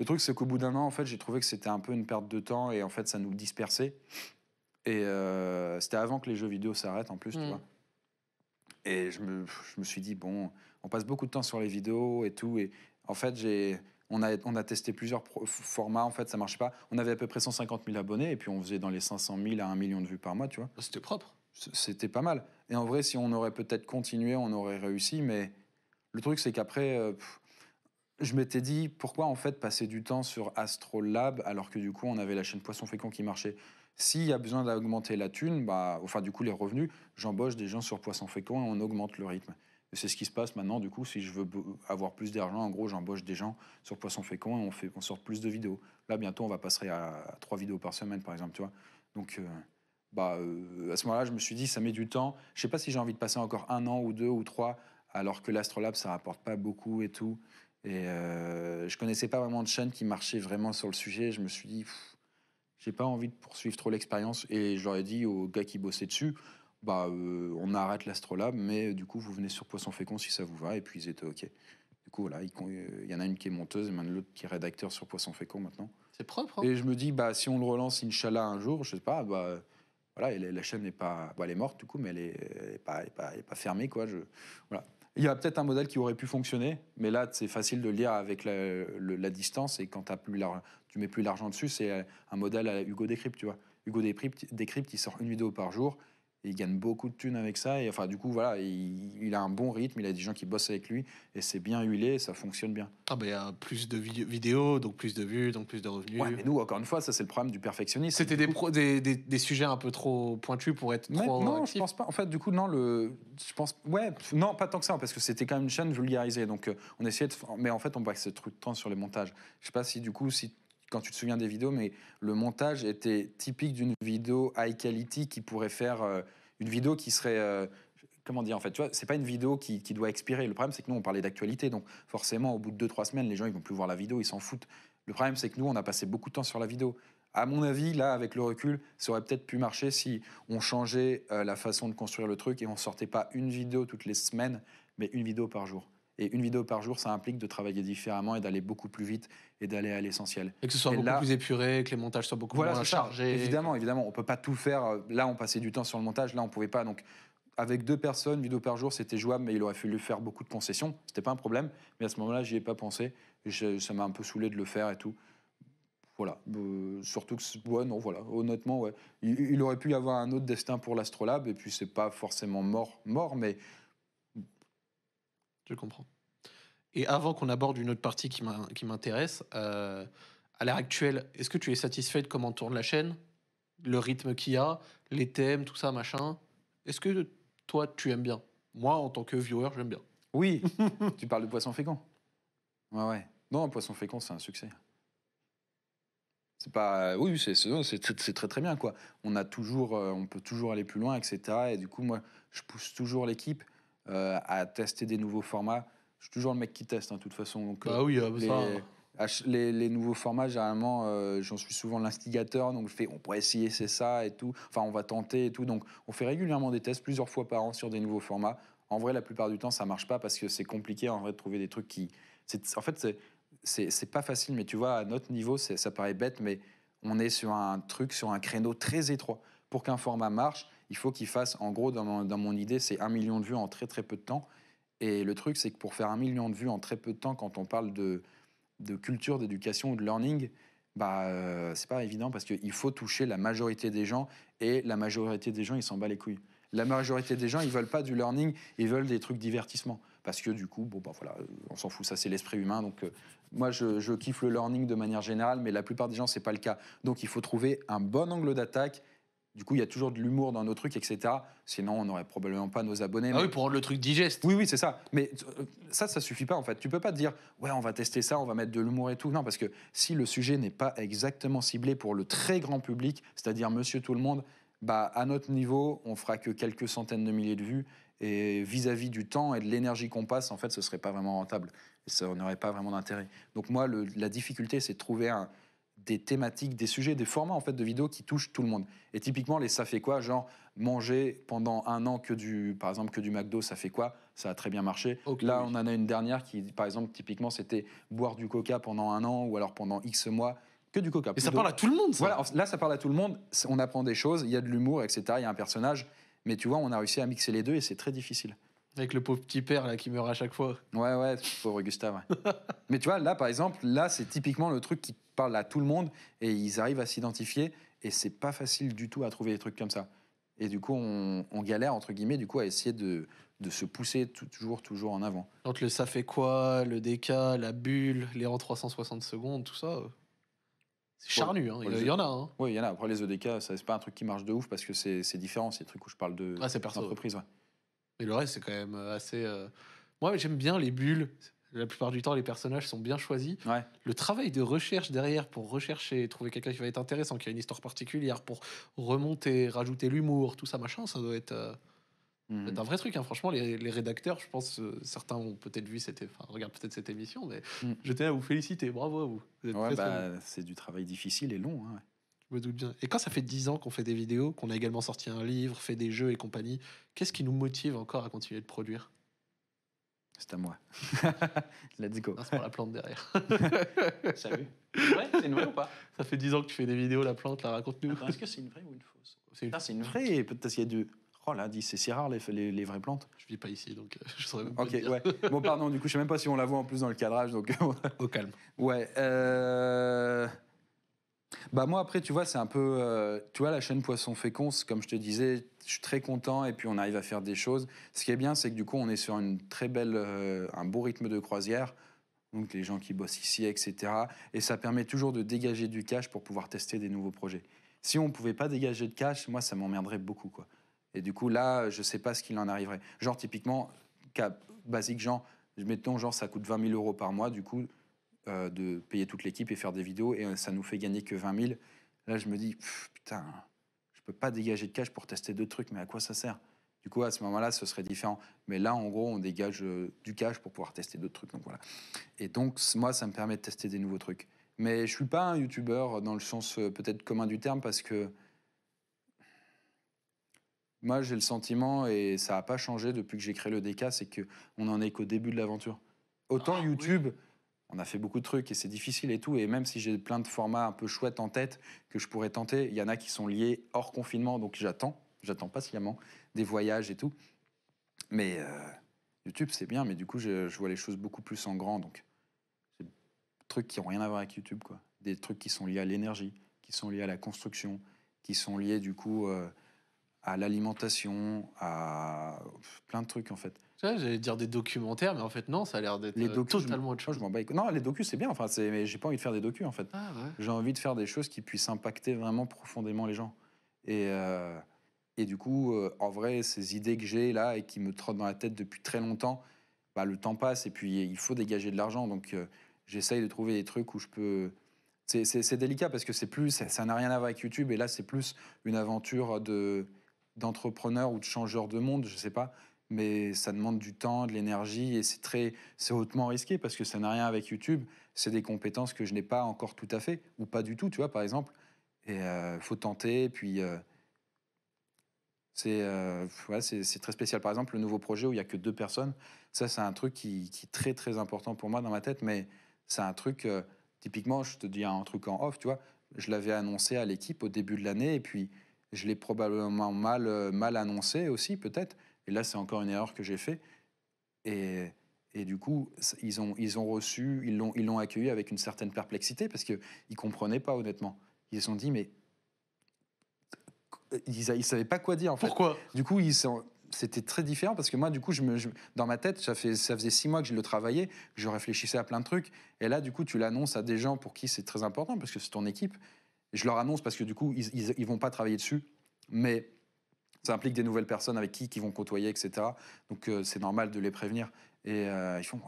Le truc, c'est qu'au bout d'un an, en fait, j'ai trouvé que c'était un peu une perte de temps et en fait, ça nous dispersait. Et euh, c'était avant que les jeux vidéo s'arrêtent en plus, tu mm. vois. Et je me, je me, suis dit, bon, on passe beaucoup de temps sur les vidéos et tout. Et en fait, j'ai on a, testé plusieurs formats, en fait, ça marchait pas. On avait à peu près 150 000 abonnés, et puis on faisait dans les 500 000 à 1 million de vues par mois, tu vois. C'était propre. C'était pas mal. Et en vrai, si on aurait peut-être continué, on aurait réussi, mais le truc, c'est qu'après, euh, je m'étais dit, pourquoi en fait passer du temps sur Astrolab, alors que du coup, on avait la chaîne Poisson Fécond qui marchait s'il y a besoin d'augmenter la thune, bah, enfin du coup les revenus, j'embauche des gens sur Poisson Fécond et on augmente le rythme c'est ce qui se passe maintenant, du coup, si je veux avoir plus d'argent, en gros, j'embauche des gens sur Poisson Fécond et on, fait, on sort plus de vidéos. Là, bientôt, on va passer à trois vidéos par semaine, par exemple, tu vois. Donc, euh, bah, euh, à ce moment-là, je me suis dit, ça met du temps. Je sais pas si j'ai envie de passer encore un an ou deux ou trois, alors que l'Astrolab, ça rapporte pas beaucoup et tout. Et euh, je connaissais pas vraiment de chaîne qui marchait vraiment sur le sujet. Je me suis dit, je n'ai pas envie de poursuivre trop l'expérience. Et j'aurais dit aux gars qui bossaient dessus, bah, euh, on arrête l'astrolabe, mais euh, du coup, vous venez sur Poisson Fécond si ça vous va. Et puis, ils étaient OK. Du coup, euh, il, y en a une qui est monteuse et l'autre qui est rédacteur sur Poisson Fécond maintenant. C'est propre. Hein. Et je me dis, bah, si on le relance, Inch'Allah, un jour, je sais pas, bah, voilà, et la, chaîne n'est pas. Bah, elle est morte, du coup, mais elle n'est est, pas, pas, pas, fermée, quoi. Je, voilà. Il y a peut-être un modèle qui aurait pu fonctionner, mais là, c'est facile de lire avec la, distance, et quand as plus tu mets plus l'argent dessus, c'est un modèle à Hugo Décrypte, tu vois. Hugo Décrypte, Décrypte, il sort une vidéo par jour, il gagne beaucoup de thunes avec ça. Et enfin, du coup, voilà, il, a un bon rythme, il a des gens qui bossent avec lui, et c'est bien huilé. ça fonctionne bien. Ah, ben, il y a plus de vidéos, donc plus de vues, donc plus de revenus. Ouais, mais nous, encore une fois, ça, c'est le problème du perfectionnisme. C'était des, des, des, sujets un peu trop pointus pour être Non, je pense pas. En fait, du coup, non, le. Je pense. Ouais, non, pas tant que ça, parce que c'était quand même une chaîne vulgarisée. Donc, euh, on essayait de. Mais en fait, on passe trop de temps sur les montages. Je sais pas si, du coup, si quand tu te souviens des vidéos, mais le montage était typique d'une vidéo high quality qui pourrait faire euh, une vidéo qui serait. Euh, comment dire en fait, tu vois, c'est pas une vidéo qui, doit expirer. Le problème, c'est que nous, on parlait d'actualité, donc forcément, au bout de deux, trois semaines, les gens, ils vont plus voir la vidéo, ils s'en foutent. Le problème, c'est que nous, on a passé beaucoup de temps sur la vidéo. À mon avis, là, avec le recul, ça aurait peut-être pu marcher si on changeait euh, la façon de construire le truc et on sortait pas une vidéo toutes les semaines, mais une vidéo par jour. Et une vidéo par jour, ça implique de travailler différemment et d'aller beaucoup plus vite et d'aller à l'essentiel. Et que ce soit beaucoup plus épuré, que les montages soient beaucoup voilà, moins chargés. Évidemment, évidemment, on peut pas tout faire. Là, on passait du temps sur le montage, là, on pouvait pas. Donc, avec deux personnes, vidéo par jour, c'était jouable, mais il aurait fallu faire beaucoup de concessions. C'était pas un problème, mais à ce moment-là, j'y ai pas pensé. ça m'a un peu saoulé de le faire et tout. Voilà. surtout que, ouais, non, voilà. Honnêtement, ouais. Il, aurait pu y avoir un autre destin pour l'Astrolabe, et puis c'est pas forcément mort, mort, mais. Je comprends. Et avant qu'on aborde une autre partie qui m'intéresse, euh, à l'heure actuelle, est-ce que tu es satisfait de comment tourne la chaîne Le rythme qu'il y a, les thèmes, tout ça, machin Est-ce que toi, tu aimes bien Moi, en tant que viewer, j'aime bien. Oui, <laughs> tu parles de Poisson Fécond. Ouais, ouais. Non, Poisson Fécond, c'est un succès. C'est pas. Oui, c'est très très bien, quoi. On, a toujours, euh, on peut toujours aller plus loin, etc. Et du coup, moi, je pousse toujours l'équipe euh, à tester des nouveaux formats. Je suis toujours le mec qui teste, hein, de toute façon. Donc, bah ah, bah, les, hein. Les, les, nouveaux formats, généralement, euh, j'en suis souvent l'instigateur, donc je on pourrait essayer, c'est ça et tout. Enfin, on va tenter et tout. Donc, on fait régulièrement des tests plusieurs fois par an sur des nouveaux formats. En vrai, la plupart du temps, ça marche pas parce que c'est compliqué en vrai de trouver des trucs qui. En fait, c'est pas facile, mais tu vois, à notre niveau, ça paraît bête, mais on est sur un truc, sur un créneau très étroit. Pour qu'un format marche, il faut qu'il fasse, en gros, dans mon, dans mon idée, c'est un million de vues en très très peu de temps. Et le truc, c'est que pour faire un million de vues en très peu de temps, quand on parle de, de culture, d'éducation ou de learning, bah, euh, c'est pas évident parce qu'il faut toucher la majorité des gens et la majorité des gens, ils s'en battent les couilles. La majorité des gens, ils veulent pas du learning, ils veulent des trucs divertissement. Parce que du coup, bon, bah, voilà, on s'en fout, ça c'est l'esprit humain. Donc euh, moi, je, je, kiffe le learning de manière générale, mais la plupart des gens, c'est pas le cas. Donc il faut trouver un bon angle d'attaque du coup, il y a toujours de l'humour dans nos trucs, etc. Sinon, on n'aurait probablement pas nos abonnés. Ah oui, pour rendre le truc digeste. Oui, oui, c'est ça. Mais euh, ça, ça suffit pas, en fait. Tu peux pas te dire, ouais, on va tester ça, on va mettre de l'humour et tout. Non, parce que si le sujet n'est pas exactement ciblé pour le très grand public, c'est-à-dire monsieur tout le monde, bah, à notre niveau, on fera que quelques centaines de milliers de vues. Et vis-à-vis du temps et de l'énergie qu'on passe, en fait, ce serait pas vraiment rentable. Et ça n'aurait pas vraiment d'intérêt. Donc, moi, la difficulté, c'est de trouver un, des thématiques, des sujets, des formats en fait de vidéos qui touchent tout le monde. Et typiquement les ça fait quoi, genre manger pendant un an que du, par exemple que du McDo, ça fait quoi Ça a très bien marché. Là, on en a une dernière qui, par exemple, typiquement c'était boire du Coca pendant un an ou alors pendant X mois que du Coca. Et ça parle à tout le monde. Ça. Voilà, là ça parle à tout le monde. On apprend des choses, il y a de l'humour, etc. Il y a un personnage, mais tu vois, on a réussi à mixer les deux et c'est très difficile. Avec le pauvre petit père là qui meurt à chaque fois. Ouais, ouais, pauvre Gustave. <laughs> mais tu vois, là par exemple, là c'est typiquement le truc qui parle à tout le monde et ils arrivent à s'identifier et c'est pas facile du tout à trouver des trucs comme ça. Et du coup, on, galère, entre guillemets, du coup, à essayer de, de se pousser toujours, toujours en avant. Entre le ça fait quoi, le DK, la bulle, les en 360 secondes, tout ça, euh, c'est charnu, hein, il y en a. Hein. Oui, il y en a. Après, les EDK, c'est pas un truc qui marche de ouf parce que c'est différent. C'est des trucs où je parle de ah, d'entreprise. Ouais. Mais le reste, c'est quand même euh, assez. Euh, moi, j'aime bien les bulles la plupart du temps, les personnages sont bien choisis. Le travail de recherche derrière pour rechercher, trouver quelqu'un qui va être intéressant, qui a une histoire particulière, pour remonter, rajouter l'humour, tout ça, machin, ça doit être. Euh, mhm. un vrai truc, hein. franchement, les, rédacteurs, je pense, euh, certains ont peut-être vu, cette, regarde peut-être cette émission, mais mhm. je tiens à vous féliciter, bravo à vous. Bah, c'est du travail difficile et long. Hein, je me doute bien. Et quand ça fait dix ans qu'on fait des vidéos, qu'on a également sorti un livre, fait des jeux et compagnie, qu'est-ce qui nous motive encore à continuer de produire c'est à moi. <laughs> Let's dico. C'est pour la plante derrière. <laughs> Salut. Ouais, c'est une vraie ou pas Ça fait 10 ans que tu fais des vidéos, la plante, la raconte-nous. Est-ce que c'est une vraie ou une fausse C'est une... Ah, une... vraie, peut-être qu'il y a du. Oh là, dit, c'est si rare les, vraies plantes. Je ne vis pas ici, donc euh, <laughs> je saurais même pas. Ok, ouais. Bon, pardon, du coup, je ne sais même pas si on la voit en plus dans le cadrage, donc. Au calme. Ouais. Euh... Bah moi après tu vois c'est un peu euh, tu vois la chaîne poisson féconce comme je te disais je suis très content et puis on arrive à faire des choses ce qui est bien c'est que du coup on est sur une très belle euh, un beau rythme de croisière donc les gens qui bossent ici etc et ça permet toujours de dégager du cash pour pouvoir tester des nouveaux projets si on pouvait pas dégager de cash moi ça m'emmerderait beaucoup quoi et du coup là je sais pas ce qu'il en arriverait genre typiquement cas basique genre mettons genre ça coûte 20 000 euros par mois du coup euh, de payer toute l'équipe et faire des vidéos et euh, ça nous fait gagner que 20 000. Là, je me dis, putain, je peux pas dégager de cash pour tester deux trucs, mais à quoi ça sert Du coup, à ce moment-là, ce serait différent. Mais là, en gros, on dégage euh, du cash pour pouvoir tester d'autres trucs. Donc voilà. Et donc, moi, ça me permet de tester des nouveaux trucs. Mais je suis pas un YouTuber dans le sens peut-être commun du terme parce que moi, j'ai le sentiment, et ça n'a pas changé depuis que j'ai créé le DK, c'est qu'on n'en est qu'au début de l'aventure. Autant ah YouTube, on a fait beaucoup de trucs et c'est difficile et tout. Et même si j'ai plein de formats un peu chouettes en tête que je pourrais tenter, il y en a qui sont liés hors confinement, donc j'attends, j'attends patiemment des voyages et tout. Mais euh, YouTube, c'est bien, mais du coup, je, vois les choses beaucoup plus en grand. Donc, c'est des trucs qui n'ont rien à voir avec YouTube, quoi. Des trucs qui sont liés à l'énergie, qui sont liés à la construction, qui sont liés, du coup, euh, à l'alimentation, à plein de trucs, en fait j'allais dire des documentaires, mais en fait, non, ça a l'air d'être les euh, totalement autre chose. Non, les docus, c'est bien. Enfin, mais j'ai pas envie de faire des docus, en fait. Ah, bah j'ai envie de faire des choses qui puissent impacter vraiment profondément les gens. Et, euh, et du coup, euh, en vrai, ces idées que j'ai là et qui me trottent dans la tête depuis très longtemps, bah, le temps passe et puis il faut dégager de l'argent. Donc, j'essaye de trouver des trucs où je peux. C'est, délicat parce que c'est plus, ça, n'a rien à voir avec YouTube. Et là, c'est plus une aventure de d'entrepreneur ou de changeur de monde, je sais pas mais ça demande du temps, de l'énergie, et c'est très, c'est hautement risqué parce que ça n'a rien avec YouTube. C'est des compétences que je n'ai pas encore tout à fait, ou pas du tout, tu vois, par exemple. Et euh, faut tenter, puis euh, euh, c'est, c'est, très spécial. Par exemple, le nouveau projet où il y a que deux personnes, ça, c'est un truc qui, qui, est très très important pour moi dans ma tête, mais c'est un truc. typiquement, je te dis un truc en off, tu vois. Je l'avais annoncé à l'équipe au début de l'année, et puis je l'ai probablement mal, mal annoncé aussi, peut-être. Et là, c'est encore une erreur que j'ai faite. Et, du coup, ils ont, ils ont reçu, ils l'ont, ils l'ont accueilli avec une certaine perplexité parce qu'ils ne comprenaient pas, honnêtement. Ils se sont dit, mais. Ils ne savaient pas quoi dire, en fait. Pourquoi Du coup, ils c'était très différent parce que moi, du coup, je me, dans ma tête, ça, fait, ça faisait six mois que je le travaillais, que je réfléchissais à plein de trucs. Et là, du coup, tu l'annonces à des gens pour qui c'est très important parce que c'est ton équipe. je leur annonce parce que du coup, ils, ne vont pas travailler dessus, mais ça implique des nouvelles personnes avec qui qui vont côtoyer, etc. Donc euh, c'est normal de les prévenir. Et euh, ils font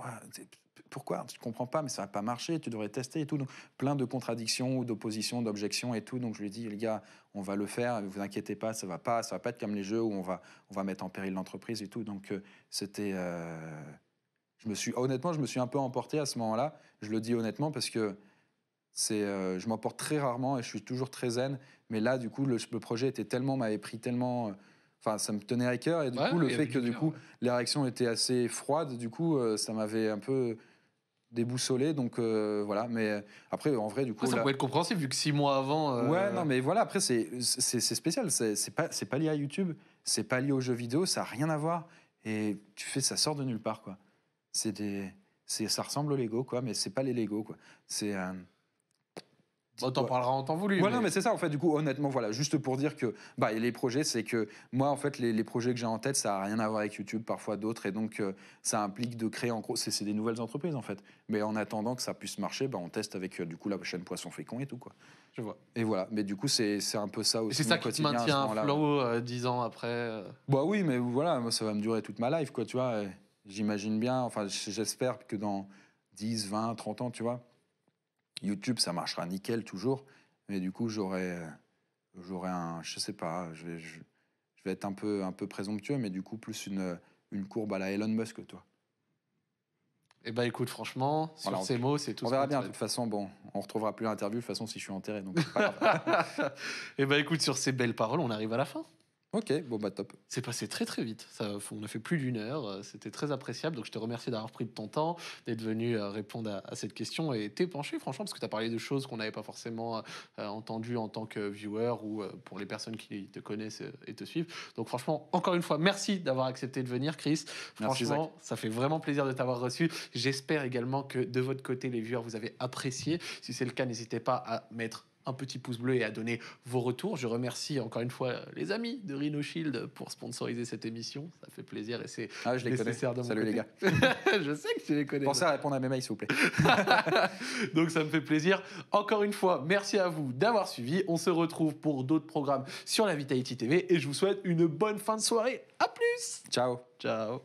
pourquoi Tu ne comprends pas, mais ça va pas marcher tu devrais tester et tout. Donc, plein de contradictions, d'oppositions, d'objections et tout. Donc je lui dis, les gars, on va le faire, vous inquiétez pas, ça va pas, ça va pas être comme les jeux où on va, on va mettre en péril l'entreprise et tout. Donc euh, c'était. je me suis, honnêtement, je me suis un peu emporté à ce moment-là. Je le dis honnêtement parce que c'est, euh, je m'emporte très rarement et je suis toujours très zen. Mais là, du coup, le, projet était tellement, m'avait pris tellement. Euh, enfin, ça me tenait à cœur. Et du coup, le fait que, du coup, les réactions étaient assez froides, du coup, euh, ça m'avait un peu déboussolé. Donc, voilà. Mais après, en vrai, du coup. ça peut être compréhensible, vu que six mois avant. Ouais, non, mais voilà. Après, c'est, c'est, spécial. C'est, pas, c'est pas lié à YouTube. C'est pas lié aux jeux vidéo. Ça n'a rien à voir. Et tu fais, ça sort de nulle part, quoi. C'est des. ça ressemble au Lego, quoi, mais c'est pas les Lego, quoi. C'est. un on t'en parlera en temps voulu. Voilà, mais, c'est ça, en fait, du coup, honnêtement, voilà, juste pour dire que bah, les projets, c'est que moi, en fait, les, projets que j'ai en tête, ça n'a rien à voir avec YouTube, parfois d'autres, et donc euh, ça implique de créer en gros, c'est des nouvelles entreprises, en fait. Mais en attendant que ça puisse marcher, bah, on teste avec, euh, du coup, la chaîne Poisson Fécond et tout, quoi. Je vois. Et voilà, mais du coup, c'est un peu ça aussi. C'est ça qui te maintient un flow euh, dix ans après. Bah oui, mais voilà, moi, ça va me durer toute ma life, quoi, tu vois. J'imagine bien, enfin, j'espère que dans 10, 20, 30 ans, tu vois YouTube, ça marchera nickel toujours. Mais du coup, j'aurais, un, je sais pas, je vais, je, vais être un peu, un peu présomptueux, mais du coup, plus une, une courbe à la Elon Musk, toi. Eh ben écoute, franchement, sur ces mots, c'est tout. On verra bien, de toute façon, bon, on retrouvera plus l'interview, de toute façon, si je suis enterré, donc pas <laughs> eh ben écoute, sur ces belles paroles, on arrive à la fin. Ok, bon bah top. C'est passé très très vite. Ça, on a fait plus d'une heure. Euh, c'était très appréciable. Donc je te remercie d'avoir pris de ton temps, d'être venu euh, répondre à, cette question et t'es penché franchement, parce que tu as parlé de choses qu'on n'avait pas forcément euh, entendues en tant que viewer ou pour les personnes qui te connaissent et te suivent. Donc franchement, encore une fois, merci d'avoir accepté de venir, Chris. Franchement, ça fait vraiment plaisir de t'avoir reçu. J'espère également que de votre côté, les viewers, vous avez apprécié. Si c'est le cas, n'hésitez pas à mettre un petit pouce bleu et à donner vos retours. Je remercie encore une fois euh, les amis de Rhino Shield pour sponsoriser cette émission. Ça fait plaisir et c'est ah, je les connais. Salut les gars. <laughs> je sais que tu les connais. Pensez à répondre à mes mails, s'il vous plaît. <laughs> Donc ça me fait plaisir. Encore une fois, merci à vous d'avoir suivi. On se retrouve pour d'autres programmes sur la Vitality TV et je vous souhaite une bonne fin de soirée. À plus. Ciao. Ciao.